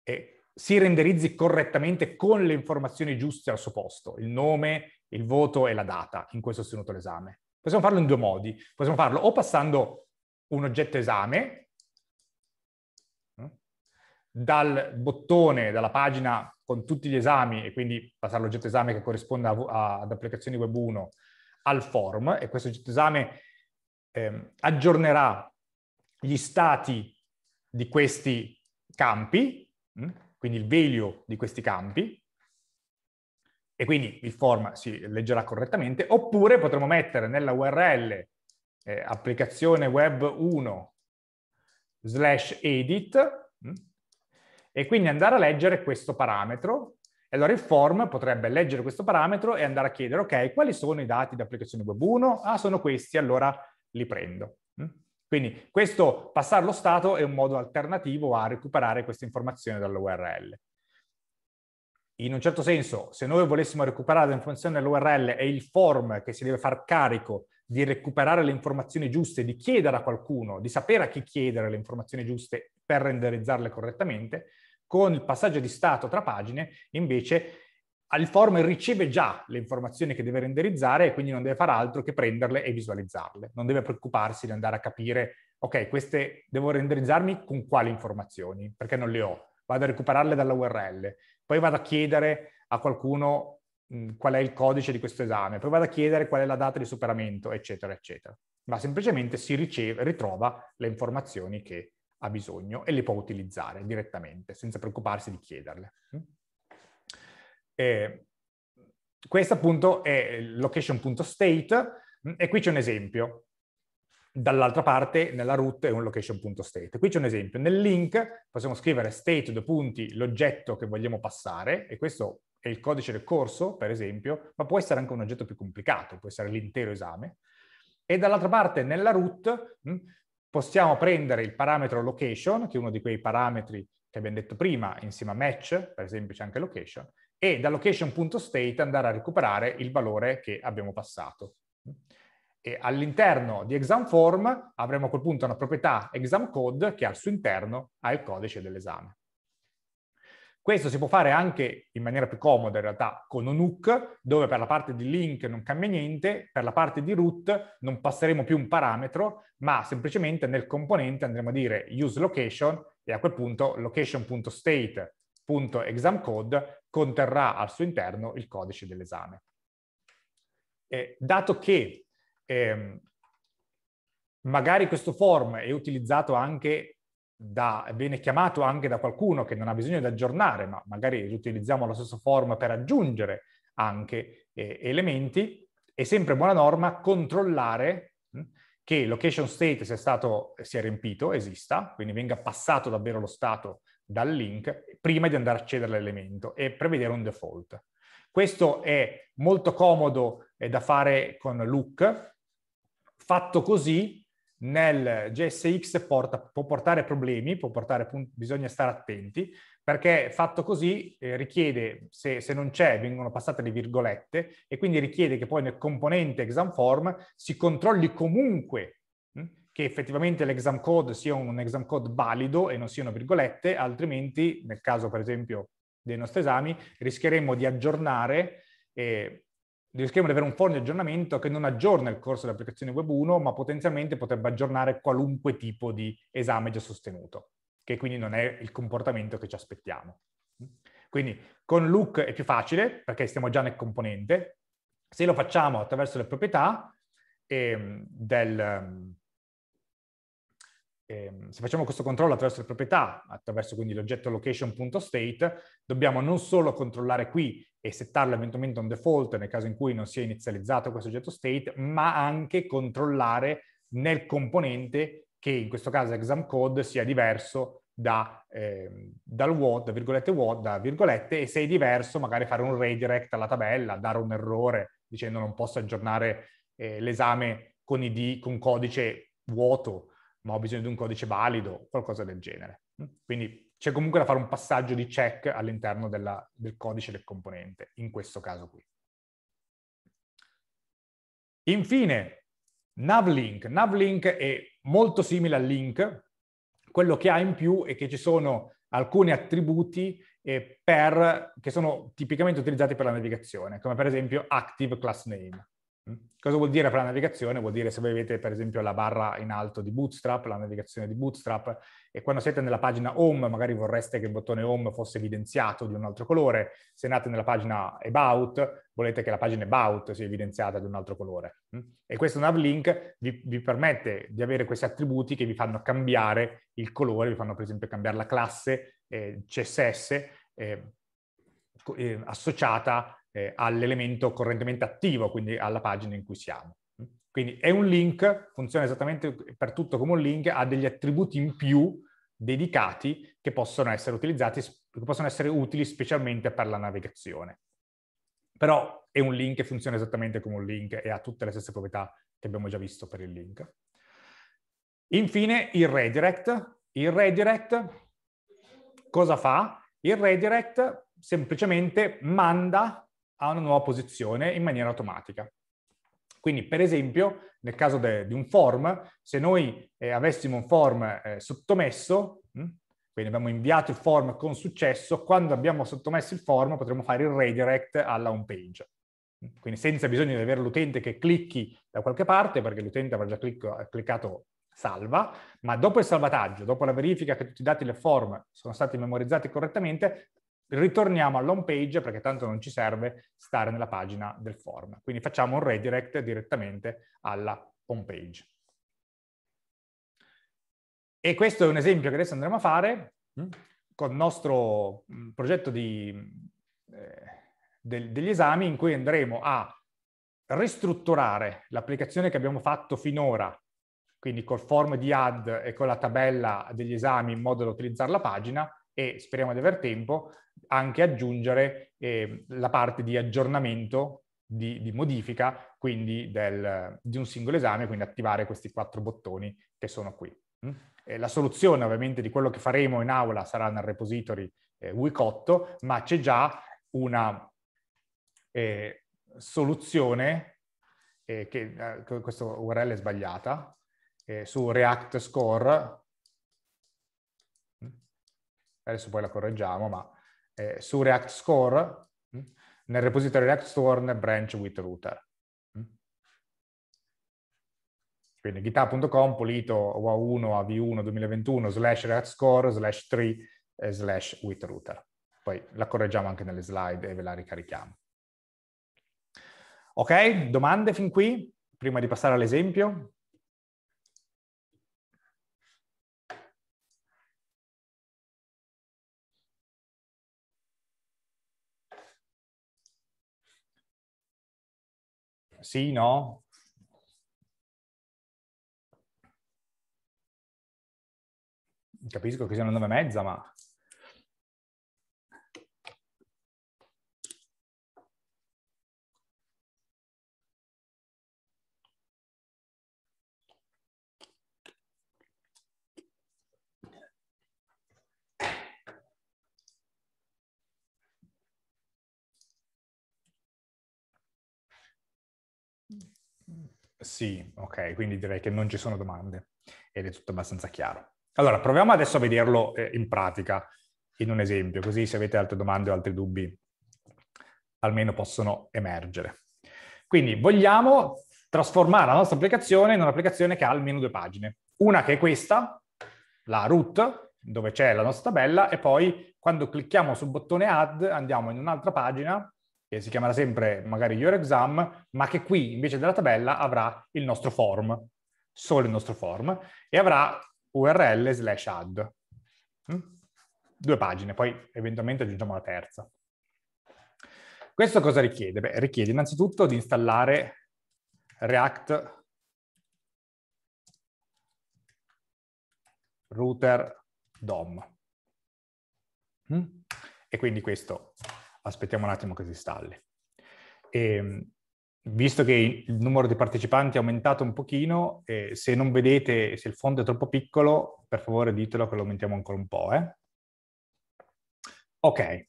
eh, si renderizzi correttamente con le informazioni giuste al suo posto, il nome, il voto e la data in cui è sostenuto l'esame? Possiamo farlo in due modi. Possiamo farlo o passando un oggetto esame, dal bottone, dalla pagina con tutti gli esami e quindi passare l'oggetto esame che corrisponde a, a, ad applicazioni web 1 al form e questo oggetto esame eh, aggiornerà gli stati di questi campi, mm, quindi il value di questi campi, e quindi il form si leggerà correttamente, oppure potremo mettere nella URL eh, applicazione web 1 slash edit e quindi andare a leggere questo parametro. E allora il form potrebbe leggere questo parametro e andare a chiedere, ok, quali sono i dati di applicazione web 1? Ah, sono questi, allora li prendo. Mm? Quindi questo, passare lo stato è un modo alternativo a recuperare questa informazione dall'URL. In un certo senso, se noi volessimo recuperare l'informazione dall'URL e il form che si deve far carico di recuperare le informazioni giuste, di chiedere a qualcuno, di sapere a chi chiedere le informazioni giuste per renderizzarle correttamente, con il passaggio di stato tra pagine invece il form riceve già le informazioni che deve renderizzare e quindi non deve fare altro che prenderle e visualizzarle. Non deve preoccuparsi di andare a capire, ok, queste devo renderizzarmi con quali informazioni, perché non le ho. Vado a recuperarle dalla URL, poi vado a chiedere a qualcuno qual è il codice di questo esame, poi vado a chiedere qual è la data di superamento, eccetera, eccetera. Ma semplicemente si riceve, ritrova le informazioni che ha bisogno e le può utilizzare direttamente, senza preoccuparsi di chiederle. Mm? E questo appunto è location.state mm, e qui c'è un esempio. Dall'altra parte, nella root, è un location.state. Qui c'è un esempio. Nel link possiamo scrivere state, due punti, l'oggetto che vogliamo passare, e questo è il codice del corso, per esempio, ma può essere anche un oggetto più complicato, può essere l'intero esame. E dall'altra parte, nella root, hm, possiamo prendere il parametro location, che è uno di quei parametri che abbiamo detto prima, insieme a match, per esempio c'è anche location, e da location.state andare a recuperare il valore che abbiamo passato. E all'interno di examForm avremo a quel punto una proprietà examCode che al suo interno ha il codice dell'esame. Questo si può fare anche in maniera più comoda in realtà con un hook, dove per la parte di link non cambia niente, per la parte di root non passeremo più un parametro, ma semplicemente nel componente andremo a dire use location e a quel punto location.state.examcode conterrà al suo interno il codice dell'esame. dato che ehm, magari questo form è utilizzato anche da, viene chiamato anche da qualcuno che non ha bisogno di aggiornare, ma magari utilizziamo la stessa forma per aggiungere anche eh, elementi, è sempre buona norma controllare mh, hm, che location state sia stato, sia riempito, esista, quindi venga passato davvero lo stato dal link prima di andare a accedere all'elemento e prevedere un default. Questo è molto comodo eh, da fare con look. Fatto così, nel GSX porta, può portare problemi, può portare, bisogna stare attenti, perché fatto così eh, richiede, se, se, non c'è, vengono passate le virgolette, e quindi richiede che poi nel componente exam form si controlli comunque mh, hm, che effettivamente l'exam code sia un exam code valido e non siano virgolette, altrimenti, nel caso per esempio dei nostri esami, rischieremmo di aggiornare eh, rischiamo di avere un forno di aggiornamento che non aggiorna il corso dell'applicazione web 1, ma potenzialmente potrebbe aggiornare qualunque tipo di esame già sostenuto, che quindi non è il comportamento che ci aspettiamo. Quindi con look è più facile, perché stiamo già nel componente. Se lo facciamo attraverso le proprietà eh, del, Ehm, se facciamo questo controllo attraverso le proprietà, attraverso quindi l'oggetto location.state, dobbiamo non solo controllare qui e settarlo eventualmente on default nel caso in cui non sia inizializzato questo oggetto state, ma anche controllare nel componente che in questo caso exam code sia diverso da, eh, dal what, da virgolette what, da virgolette, e se è diverso magari fare un redirect alla tabella, dare un errore dicendo non posso aggiornare eh, l'esame con, ID, con codice vuoto ma ho bisogno di un codice valido, qualcosa del genere. Mm? Quindi c'è comunque da fare un passaggio di check all'interno della, del codice del componente, in questo caso qui. Infine, navlink. Navlink è molto simile al link, quello che ha in più è che ci sono alcuni attributi eh, per, che sono tipicamente utilizzati per la navigazione, come per esempio active class name. Mm. Cosa vuol dire per la navigazione? Vuol dire se voi avete per esempio la barra in alto di Bootstrap, la navigazione di Bootstrap, e quando siete nella pagina Home magari vorreste che il bottone Home fosse evidenziato di un altro colore, se andate nella pagina About volete che la pagina About sia evidenziata di un altro colore. Mm. E questo NavLink vi, vi permette di avere questi attributi che vi fanno cambiare il colore, vi fanno per esempio cambiare la classe eh, CSS eh, eh, associata eh, all'elemento correntemente attivo, quindi alla pagina in cui siamo. Quindi è un link, funziona esattamente per tutto come un link, ha degli attributi in più dedicati che possono essere utilizzati, che possono essere utili specialmente per la navigazione. Però è un link che funziona esattamente come un link e ha tutte le stesse proprietà che abbiamo già visto per il link. Infine il redirect. Il redirect cosa fa? Il redirect semplicemente manda a una nuova posizione in maniera automatica. Quindi, per esempio, nel caso de, di un form, se noi eh, avessimo un form eh, sottomesso, mh, hm, quindi abbiamo inviato il form con successo, quando abbiamo sottomesso il form potremo fare il redirect alla home page. Quindi senza bisogno di avere l'utente che clicchi da qualche parte, perché l'utente avrà già clicco, eh, cliccato salva, ma dopo il salvataggio, dopo la verifica che tutti i dati del form sono stati memorizzati correttamente, ritorniamo all'home page perché tanto non ci serve stare nella pagina del form. Quindi facciamo un redirect direttamente alla home page. E questo è un esempio che adesso andremo a fare mm, con il nostro mm, progetto di, eh, degli esami in cui andremo a ristrutturare l'applicazione che abbiamo fatto finora, quindi col form di add e con la tabella degli esami in modo da utilizzare la pagina e speriamo di aver tempo anche aggiungere eh, la parte di aggiornamento, di, di modifica, quindi del, di un singolo esame, quindi attivare questi quattro bottoni che sono qui. Eh, la soluzione ovviamente di quello che faremo in aula sarà nel repository eh, WICOTTO, ma c'è già una eh, soluzione, eh, che eh, questa URL è sbagliata, su React Score, mm? adesso poi la correggiamo, ma eh, su React Score mh, mm, nel repository React Store nel branch with router. Mh. Mm. Quindi github.com polito OA1 AV1 2021 slash React Score slash 3 eh, slash with router. Poi la correggiamo anche nelle slide e ve la ricarichiamo. Ok, domande fin qui, prima di passare all'esempio? Sì, no? Capisco che siano nove e mezza, ma Sì, ok, quindi direi che non ci sono domande ed è tutto abbastanza chiaro. Allora, proviamo adesso a vederlo eh, in pratica, in un esempio, così se avete altre domande o altri dubbi almeno possono emergere. Quindi vogliamo trasformare la nostra applicazione in un'applicazione che ha almeno due pagine. Una che è questa, la root, dove c'è la nostra tabella, e poi quando clicchiamo sul bottone add andiamo in un'altra pagina che si chiamerà sempre magari Your Exam, ma che qui invece della tabella avrà il nostro form, solo il nostro form, e avrà url slash add. Mm? Due pagine, poi eventualmente aggiungiamo la terza. Questo cosa richiede? Beh, richiede innanzitutto di installare React router DOM. Mm? E quindi questo aspettiamo un attimo che si installi. E, ehm, visto che il numero di partecipanti è aumentato un pochino, eh, se non vedete, se il fondo è troppo piccolo, per favore ditelo che lo aumentiamo ancora un po'. Eh. Ok.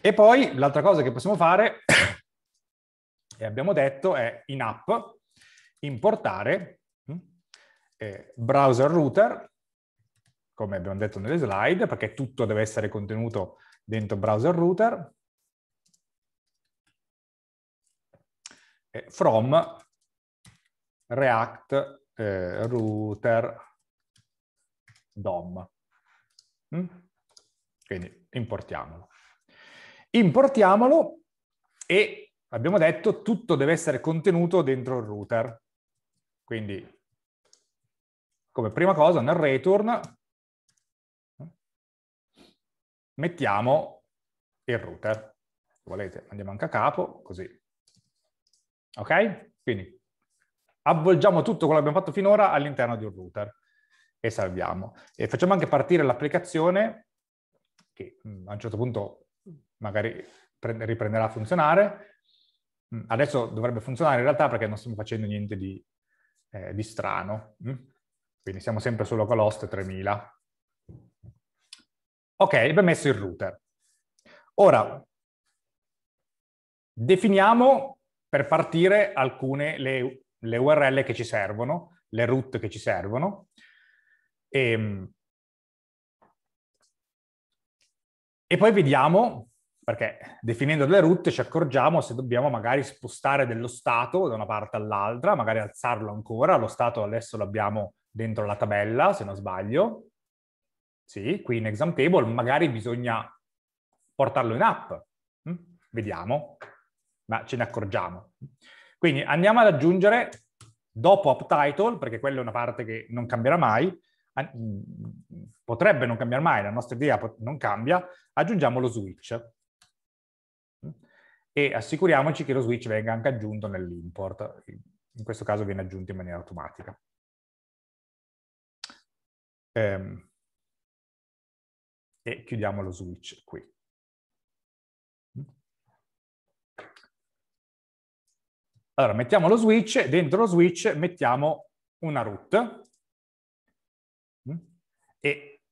E poi l'altra cosa che possiamo fare, e abbiamo detto, è in app importare hm, eh, browser router, come abbiamo detto nelle slide, perché tutto deve essere contenuto dentro browser router, Eh, from React eh, router DOM. Mm? Quindi importiamolo. Importiamolo e abbiamo detto tutto deve essere contenuto dentro il router. Quindi come prima cosa nel return mm, mettiamo il router. Se volete andiamo anche a capo, così Ok? Quindi avvolgiamo tutto quello che abbiamo fatto finora all'interno di un router e salviamo. E facciamo anche partire l'applicazione che mm, a un certo punto magari riprenderà a funzionare. Mm, adesso dovrebbe funzionare in realtà perché non stiamo facendo niente di, eh, di strano. Mm? Quindi siamo sempre solo con l'host 3000. Ok, abbiamo messo il router. Ora, definiamo per partire alcune le, le URL che ci servono, le root che ci servono. E, ehm, e poi vediamo, perché definendo le root ci accorgiamo se dobbiamo magari spostare dello stato da una parte all'altra, magari alzarlo ancora, lo stato adesso l'abbiamo dentro la tabella, se non sbaglio. Sì, qui in exam table magari bisogna portarlo in app. Hm? Vediamo ma ce ne accorgiamo. Quindi andiamo ad aggiungere dopo uptitle, perché quella è una parte che non cambierà mai, potrebbe non cambiare mai, la nostra idea non cambia, aggiungiamo lo switch e assicuriamoci che lo switch venga anche aggiunto nell'import. In questo caso viene aggiunto in maniera automatica. Ehm, e chiudiamo lo switch qui. Allora, mettiamo lo switch, dentro lo switch mettiamo una root e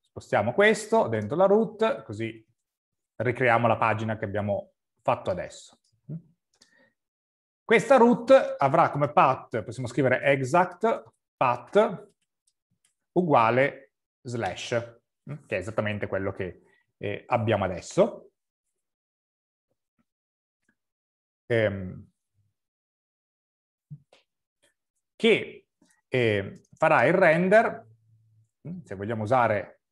spostiamo questo dentro la root, così ricreiamo la pagina che abbiamo fatto adesso. Questa root avrà come path, possiamo scrivere exact path uguale slash, che è esattamente quello che eh, abbiamo adesso. ehm, che eh, farà il render, se vogliamo usare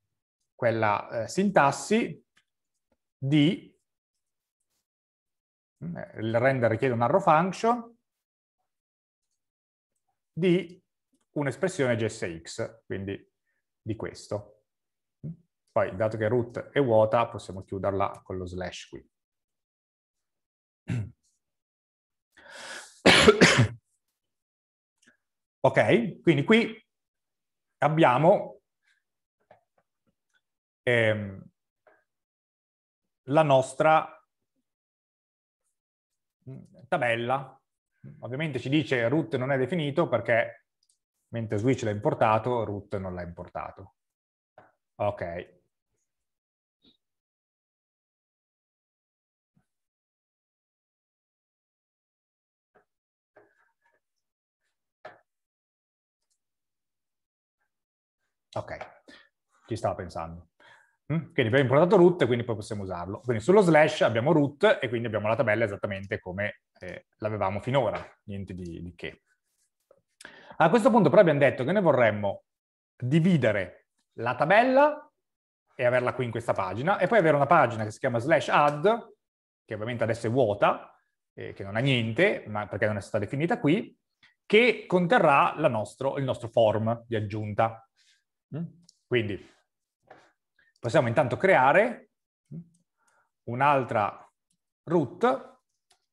quella eh, sintassi, di, eh, il render richiede un arrow function, di un'espressione GSX, quindi di questo. Poi, dato che root è vuota, possiamo chiuderla con lo slash qui. ok, quindi qui abbiamo ehm, la nostra tabella. Ovviamente ci dice root non è definito perché mentre switch l'ha importato, root non l'ha importato. Ok, Ok, ci stavo pensando. Mm? Quindi abbiamo importato root e quindi poi possiamo usarlo. Quindi sullo slash abbiamo root e quindi abbiamo la tabella esattamente come eh, l'avevamo finora, niente di, di che. A questo punto però abbiamo detto che noi vorremmo dividere la tabella e averla qui in questa pagina e poi avere una pagina che si chiama slash add, che ovviamente adesso è vuota, eh, che non ha niente, ma perché non è stata definita qui, che conterrà nostro, il nostro form di aggiunta. Mm? Quindi possiamo intanto creare un'altra root,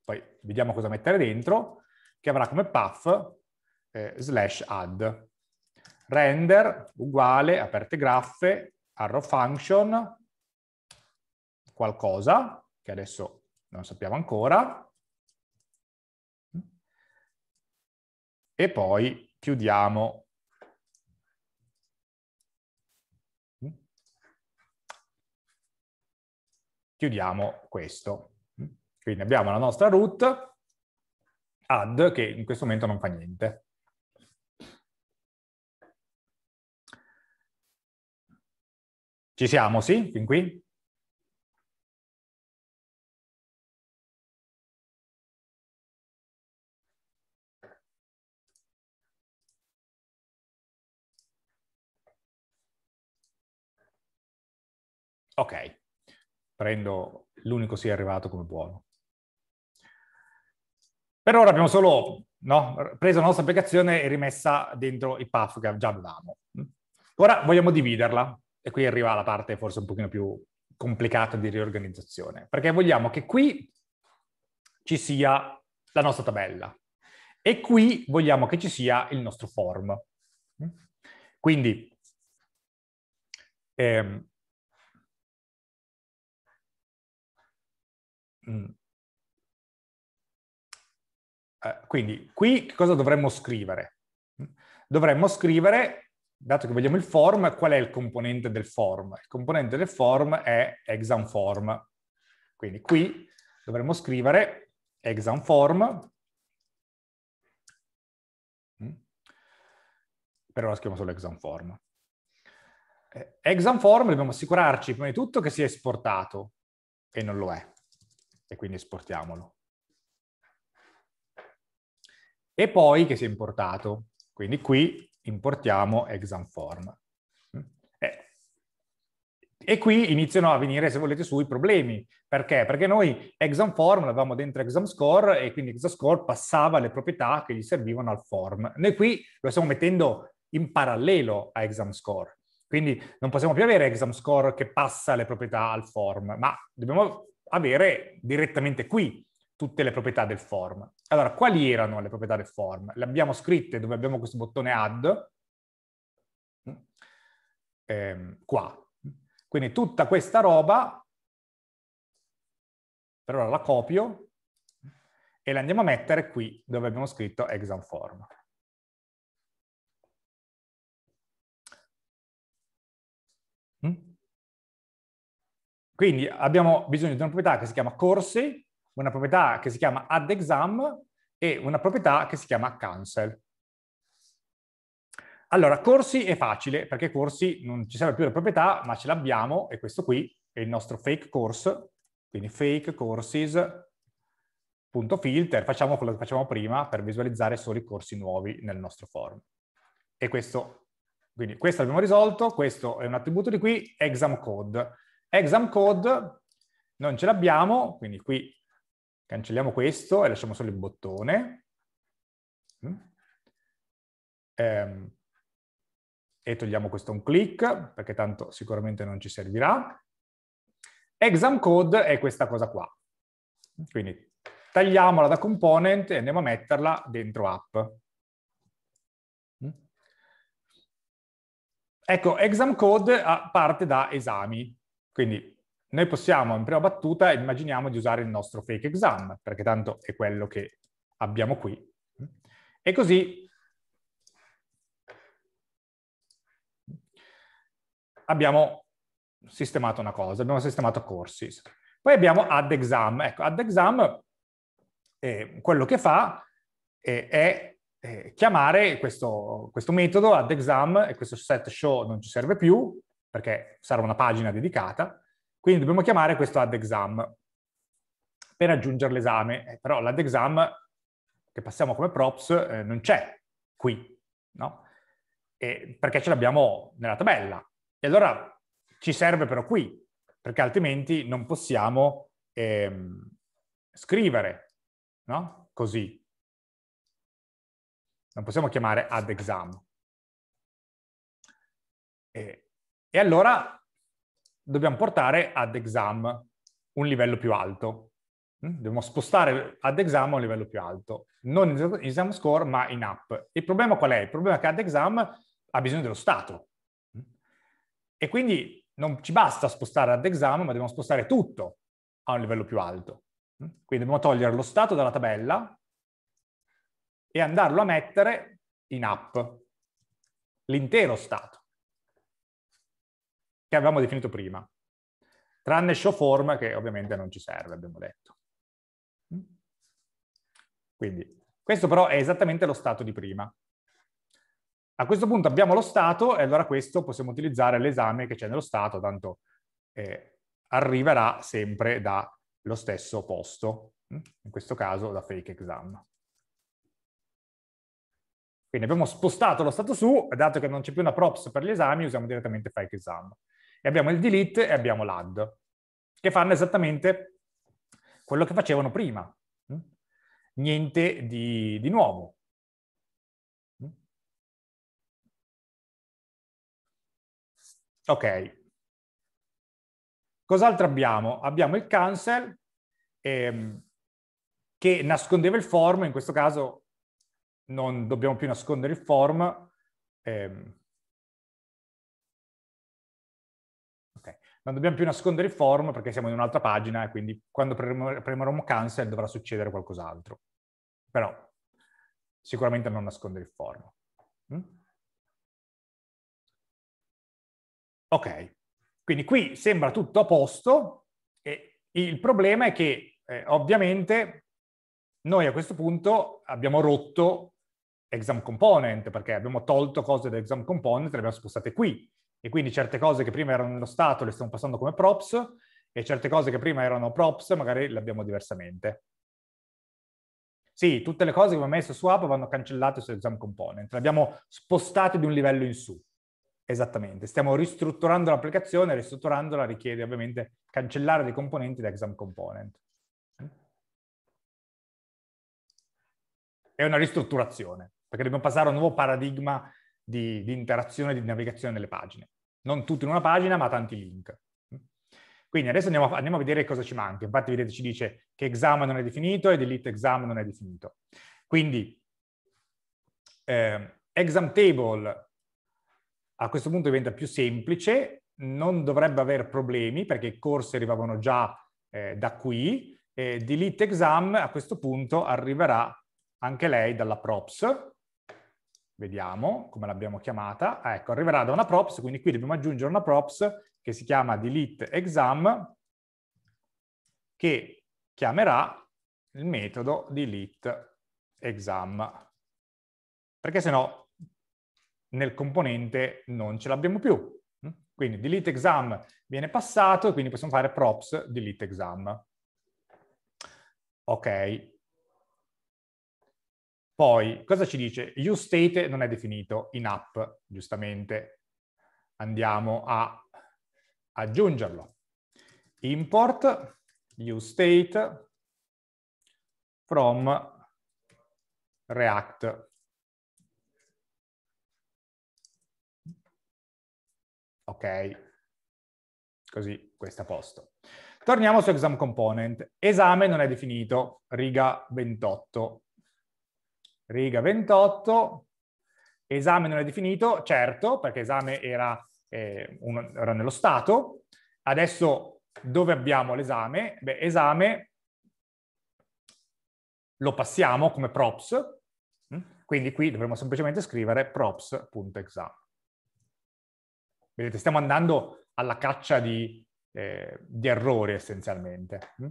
poi vediamo cosa mettere dentro, che avrà come path eh, slash add. Render uguale, aperte graffe, arrow function, qualcosa, che adesso non sappiamo ancora, mm? e poi chiudiamo chiudiamo questo. Quindi abbiamo la nostra root add che in questo momento non fa niente. Ci siamo, sì? Fin qui? Ok, prendo l'unico sia arrivato come buono. Per ora abbiamo solo no, preso la nostra applicazione e rimessa dentro i path che già avevamo. Ora vogliamo dividerla e qui arriva la parte forse un pochino più complicata di riorganizzazione, perché vogliamo che qui ci sia la nostra tabella e qui vogliamo che ci sia il nostro form. Quindi ehm, Mm. Eh, quindi qui cosa dovremmo scrivere? Mm. Dovremmo scrivere, dato che vogliamo il form, qual è il componente del form? Il componente del form è exam form. Quindi qui dovremmo scrivere exam form mm. per ora scriviamo solo exam form. Eh, exam form dobbiamo assicurarci prima di tutto che sia esportato e non lo è e quindi esportiamolo. E poi che si è importato, quindi qui importiamo exam form. Mm. Eh. E qui iniziano a venire, se volete, sui problemi. Perché? Perché noi exam form l'avevamo dentro exam score e quindi exam score passava le proprietà che gli servivano al form. Noi qui lo stiamo mettendo in parallelo a exam score. Quindi non possiamo più avere exam score che passa le proprietà al form, ma dobbiamo avere direttamente qui tutte le proprietà del form. Allora, quali erano le proprietà del form? Le abbiamo scritte dove abbiamo questo bottone add, ehm, qua. Quindi tutta questa roba, per ora la copio e la andiamo a mettere qui dove abbiamo scritto exam form. Quindi abbiamo bisogno di una proprietà che si chiama corsi, una proprietà che si chiama add exam e una proprietà che si chiama cancel. Allora, corsi è facile, perché corsi non ci serve più la proprietà, ma ce l'abbiamo, e questo qui è il nostro fake course, quindi fake courses.filter, facciamo quello che facciamo prima per visualizzare solo i corsi nuovi nel nostro form. E questo, quindi questo l'abbiamo risolto, questo è un attributo di qui, exam code exam code non ce l'abbiamo, quindi qui cancelliamo questo e lasciamo solo il bottone. Mm. Ehm, e togliamo questo un click, perché tanto sicuramente non ci servirà. Exam code è questa cosa qua. Quindi tagliamola da component e andiamo a metterla dentro app. Mm. Ecco, exam code parte da esami, quindi noi possiamo in prima battuta immaginiamo di usare il nostro fake exam, perché tanto è quello che abbiamo qui. E così abbiamo sistemato una cosa, abbiamo sistemato corsi. Poi abbiamo add exam. Ecco, add exam eh, quello che fa eh, è chiamare questo, questo metodo add exam e questo set show non ci serve più, perché sarà una pagina dedicata, quindi dobbiamo chiamare questo add exam per aggiungere l'esame, eh, però l'add exam che passiamo come props eh, non c'è qui, no? E perché ce l'abbiamo nella tabella. E allora ci serve però qui, perché altrimenti non possiamo ehm, scrivere, no? Così. Non possiamo chiamare add exam. E e allora dobbiamo portare ad exam un livello più alto. Mm? Dobbiamo spostare ad exam a un livello più alto, non in exam score ma in app. Il problema qual è? Il problema è che ad exam ha bisogno dello stato. Mm? E quindi non ci basta spostare ad exam, ma dobbiamo spostare tutto a un livello più alto. Mm? Quindi dobbiamo togliere lo stato dalla tabella e andarlo a mettere in app, l'intero stato che avevamo definito prima, tranne show form che ovviamente non ci serve, abbiamo detto. Mm. Quindi, questo però è esattamente lo stato di prima. A questo punto abbiamo lo stato e allora questo possiamo utilizzare l'esame che c'è nello stato, tanto eh, arriverà sempre dallo stesso posto, mm. in questo caso da fake exam. Quindi abbiamo spostato lo stato su, dato che non c'è più una props per gli esami, usiamo direttamente fake exam. E abbiamo il delete e abbiamo l'add, che fanno esattamente quello che facevano prima. Mm? Niente di, di nuovo. Mm? Ok. Cos'altro abbiamo? Abbiamo il cancel ehm, che nascondeva il form, in questo caso non dobbiamo più nascondere il form, ehm, non dobbiamo più nascondere il form perché siamo in un'altra pagina e quindi quando premeremo cancel dovrà succedere qualcos'altro. Però sicuramente non nascondere il form. Mm? Ok, quindi qui sembra tutto a posto e il problema è che eh, ovviamente noi a questo punto abbiamo rotto exam component perché abbiamo tolto cose da exam component e le abbiamo spostate qui e quindi certe cose che prima erano nello Stato le stiamo passando come props e certe cose che prima erano props magari le abbiamo diversamente. Sì, tutte le cose che abbiamo messo su app vanno cancellate su exam component, le abbiamo spostate di un livello in su. Esattamente, stiamo ristrutturando l'applicazione, ristrutturandola richiede ovviamente cancellare dei componenti da exam component. È una ristrutturazione, perché dobbiamo passare a un nuovo paradigma di, di interazione e di navigazione delle pagine non tutto in una pagina, ma tanti link. Quindi adesso andiamo a, andiamo a vedere cosa ci manca. Infatti vedete ci dice che exam non è definito e delete exam non è definito. Quindi eh, exam table a questo punto diventa più semplice, non dovrebbe avere problemi perché i corsi arrivavano già eh, da qui. Eh, delete exam a questo punto arriverà anche lei dalla props Vediamo come l'abbiamo chiamata. Ah, ecco, arriverà da una props, quindi qui dobbiamo aggiungere una props che si chiama delete exam che chiamerà il metodo delete exam. Perché sennò nel componente non ce l'abbiamo più. Mm? Quindi delete exam viene passato e quindi possiamo fare props delete exam. Ok, poi, cosa ci dice? Use state non è definito in app, giustamente. Andiamo a aggiungerlo. Import use state from React. Ok, così questo a posto. Torniamo su exam component. Esame non è definito, riga 28 riga 28, esame non è definito, certo, perché esame era, eh, uno, era nello Stato, adesso dove abbiamo l'esame? Beh, esame lo passiamo come props, mm? quindi qui dovremmo semplicemente scrivere props.exam. Vedete, stiamo andando alla caccia di, eh, di errori essenzialmente. Mm?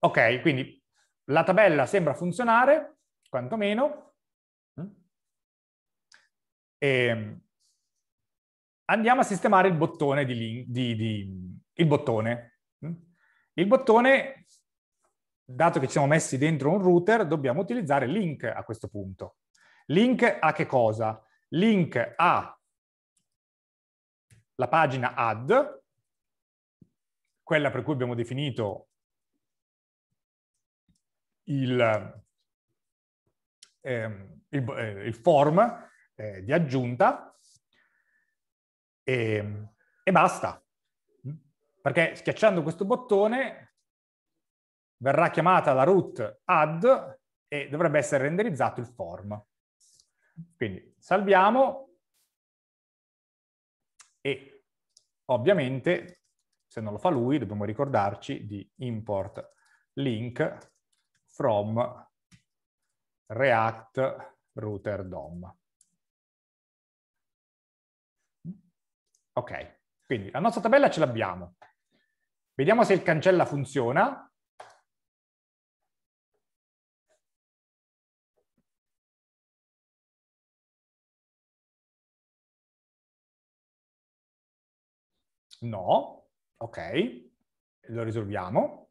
Ok, quindi la tabella sembra funzionare, quantomeno. E ehm, andiamo a sistemare il bottone di, link, di, di il bottone. Il bottone, dato che ci siamo messi dentro un router, dobbiamo utilizzare link a questo punto. Link a che cosa? Link a la pagina add, quella per cui abbiamo definito il, ehm, il, eh, il form eh, di aggiunta e, e basta. Perché schiacciando questo bottone verrà chiamata la root add e dovrebbe essere renderizzato il form. Quindi salviamo e ovviamente se non lo fa lui dobbiamo ricordarci di import link from React router DOM. Ok, quindi la nostra tabella ce l'abbiamo. Vediamo se il cancella funziona. No, ok, lo risolviamo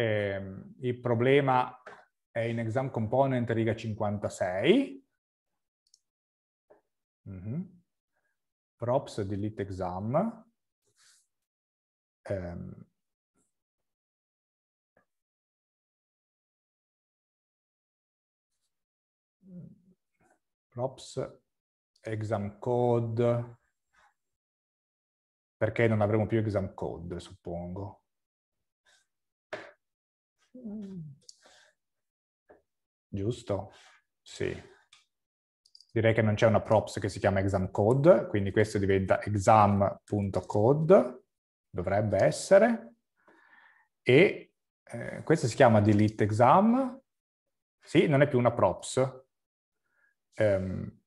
eh, il problema è in exam component riga 56, mm -hmm. props delete exam, ehm. props exam code perché non avremo più exam code suppongo Giusto? Sì. Direi che non c'è una props che si chiama exam code, quindi questo diventa exam.code, dovrebbe essere, e eh, questo si chiama delete exam, sì, non è più una props. Um,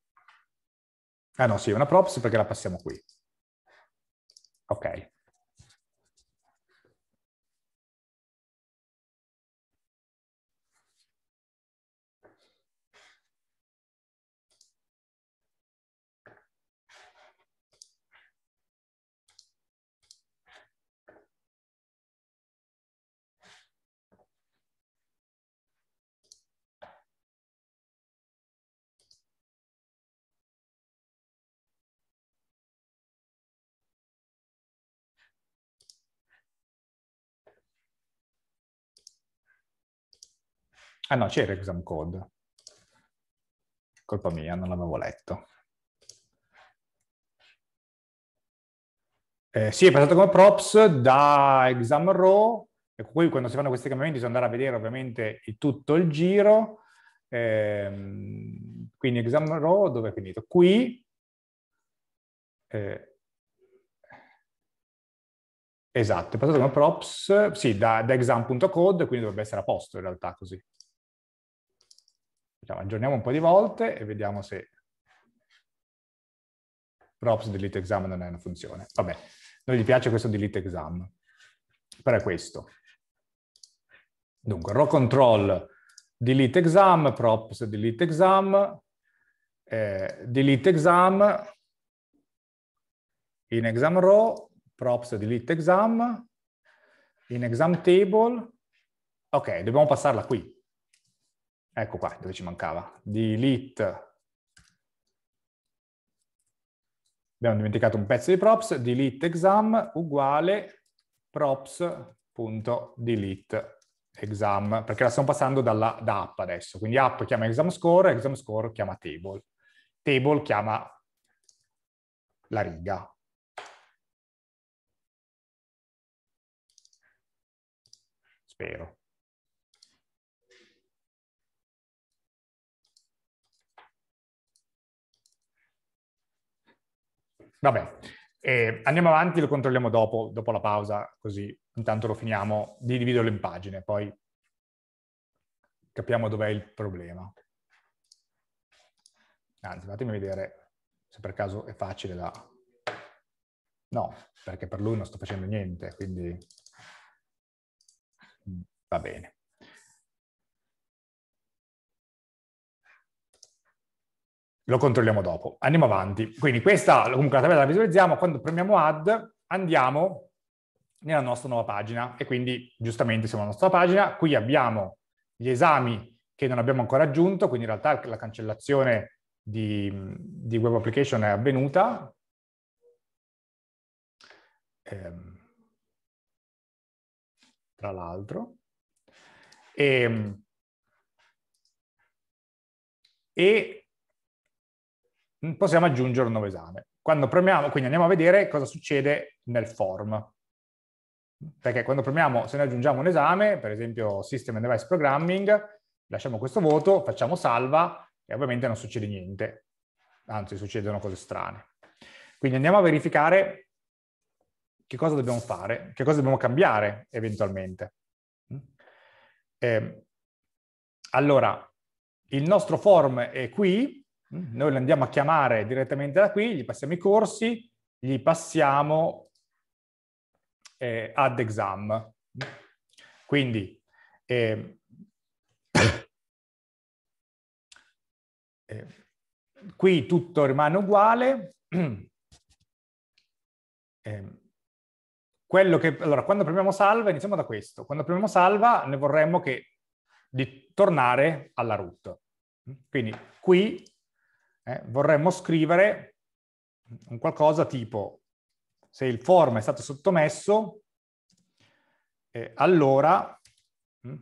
ah no, sì, è una props perché la passiamo qui. Ok. Ah no, c'era exam code. Colpa mia, non l'avevo letto. Eh, sì, è passato come props da exam row, e ecco, poi quando si fanno questi cambiamenti bisogna andare a vedere ovviamente il, tutto il giro. Eh, quindi exam row, dove è finito? Qui. Eh, Esatto, è passato come props, sì, da, da exam.code, quindi dovrebbe essere a posto in realtà così. Diciamo, aggiorniamo un po' di volte e vediamo se props delete exam non è una funzione. Vabbè, non gli piace questo delete exam, però è questo. Dunque, row control delete exam, props delete exam, eh, delete exam, in exam row, props delete exam, in exam table. Ok, dobbiamo passarla qui ecco qua dove ci mancava, delete, abbiamo dimenticato un pezzo di props, delete exam uguale props.delete exam, perché la stiamo passando dalla, da app adesso, quindi app chiama exam score, exam score chiama table, table chiama la riga. Spero. Vabbè, eh, andiamo avanti, lo controlliamo dopo, dopo la pausa, così intanto lo finiamo di dividerlo in pagine, poi capiamo dov'è il problema. Anzi, fatemi vedere se per caso è facile da... No, perché per lui non sto facendo niente, quindi mm, va bene. lo controlliamo dopo. Andiamo avanti. Quindi questa, comunque la tabella la visualizziamo, quando premiamo add andiamo nella nostra nuova pagina e quindi giustamente siamo alla nostra pagina. Qui abbiamo gli esami che non abbiamo ancora aggiunto, quindi in realtà la cancellazione di, di web application è avvenuta. Ehm, tra l'altro. Ehm, e, e Mm, possiamo aggiungere un nuovo esame. Quando premiamo, quindi andiamo a vedere cosa succede nel form. Perché quando premiamo, se ne aggiungiamo un esame, per esempio System and Device Programming, lasciamo questo voto, facciamo salva e ovviamente non succede niente. Anzi, succedono cose strane. Quindi andiamo a verificare che cosa dobbiamo fare, che cosa dobbiamo cambiare eventualmente. Eh, allora, il nostro form è qui, Mm, noi lo andiamo a chiamare direttamente da qui, gli passiamo i corsi, gli passiamo eh, ad exam. Quindi eh, eh, qui tutto rimane uguale. Ehm, quello che, allora, quando premiamo salva, iniziamo da questo. Quando premiamo salva, ne vorremmo che di tornare alla root. Quindi qui eh, vorremmo scrivere un qualcosa tipo se il form è stato sottomesso, eh, allora mm,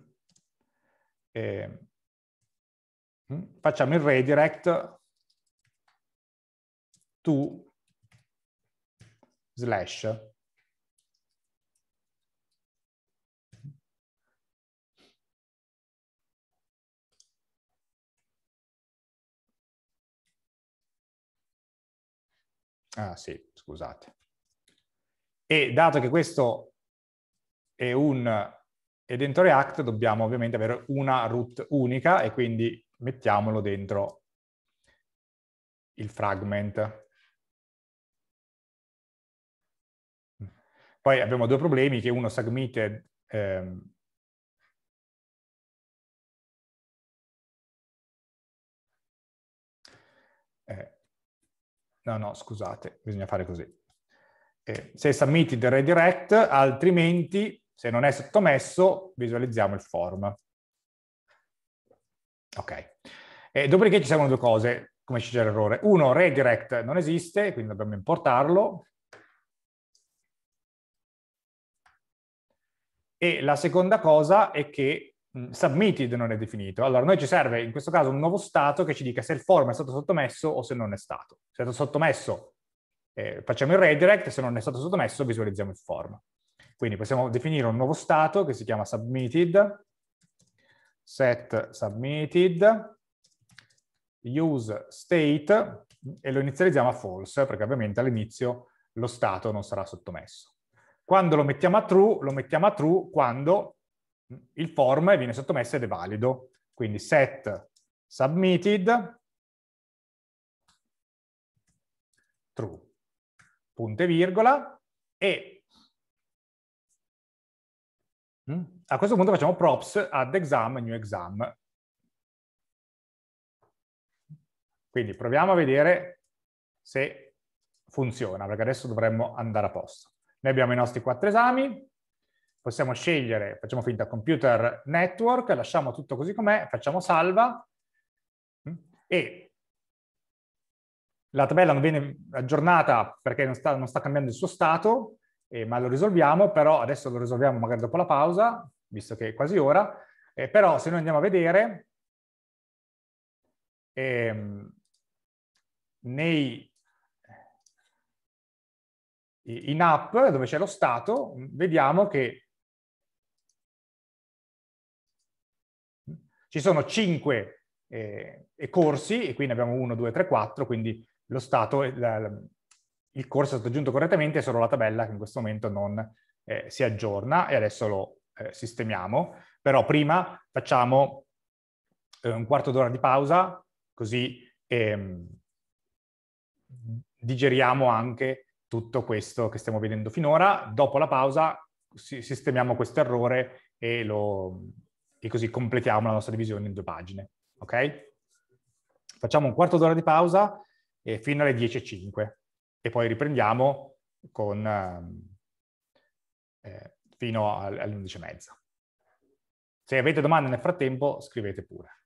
eh, mm, facciamo il redirect to slash Ah sì, scusate. E dato che questo è un è dentro React dobbiamo ovviamente avere una root unica e quindi mettiamolo dentro il fragment. Poi abbiamo due problemi che uno submitted ehm, no, no, scusate, bisogna fare così. Eh, se submitted redirect, altrimenti, se non è sottomesso, visualizziamo il form. Ok. E dopodiché ci servono due cose, come c'è l'errore. Uno, redirect non esiste, quindi dobbiamo importarlo. E la seconda cosa è che Mm, submitted non è definito. Allora, noi ci serve in questo caso un nuovo stato che ci dica se il form è stato sottomesso o se non è stato. Se è stato sottomesso eh, facciamo il redirect, se non è stato sottomesso visualizziamo il form. Quindi possiamo definire un nuovo stato che si chiama submitted, set submitted, use state e lo inizializziamo a false perché ovviamente all'inizio lo stato non sarà sottomesso. Quando lo mettiamo a true, lo mettiamo a true quando il form viene sottomesso ed è valido. Quindi set submitted true, punto e virgola, e mm? a questo punto facciamo props add exam, new exam. Quindi proviamo a vedere se funziona, perché adesso dovremmo andare a posto. Noi abbiamo i nostri quattro esami, possiamo scegliere, facciamo finta computer network, lasciamo tutto così com'è, facciamo salva mm, e la tabella non viene aggiornata perché non sta, non sta cambiando il suo stato, eh, ma lo risolviamo, però adesso lo risolviamo magari dopo la pausa, visto che è quasi ora, eh, però se noi andiamo a vedere, ehm, nei, in app dove c'è lo stato, vediamo che Ci sono cinque eh, corsi, e qui ne abbiamo uno, due, tre, quattro, quindi lo stato, la, il corso è stato aggiunto correttamente, è solo la tabella che in questo momento non eh, si aggiorna e adesso lo eh, sistemiamo. Però prima facciamo eh, un quarto d'ora di pausa, così ehm, digeriamo anche tutto questo che stiamo vedendo finora. Dopo la pausa sistemiamo questo errore e lo, e così completiamo la nostra divisione in due pagine. Ok? Facciamo un quarto d'ora di pausa eh, fino alle 10.05 e poi riprendiamo con, eh, fino alle 11.30. Se avete domande nel frattempo scrivete pure.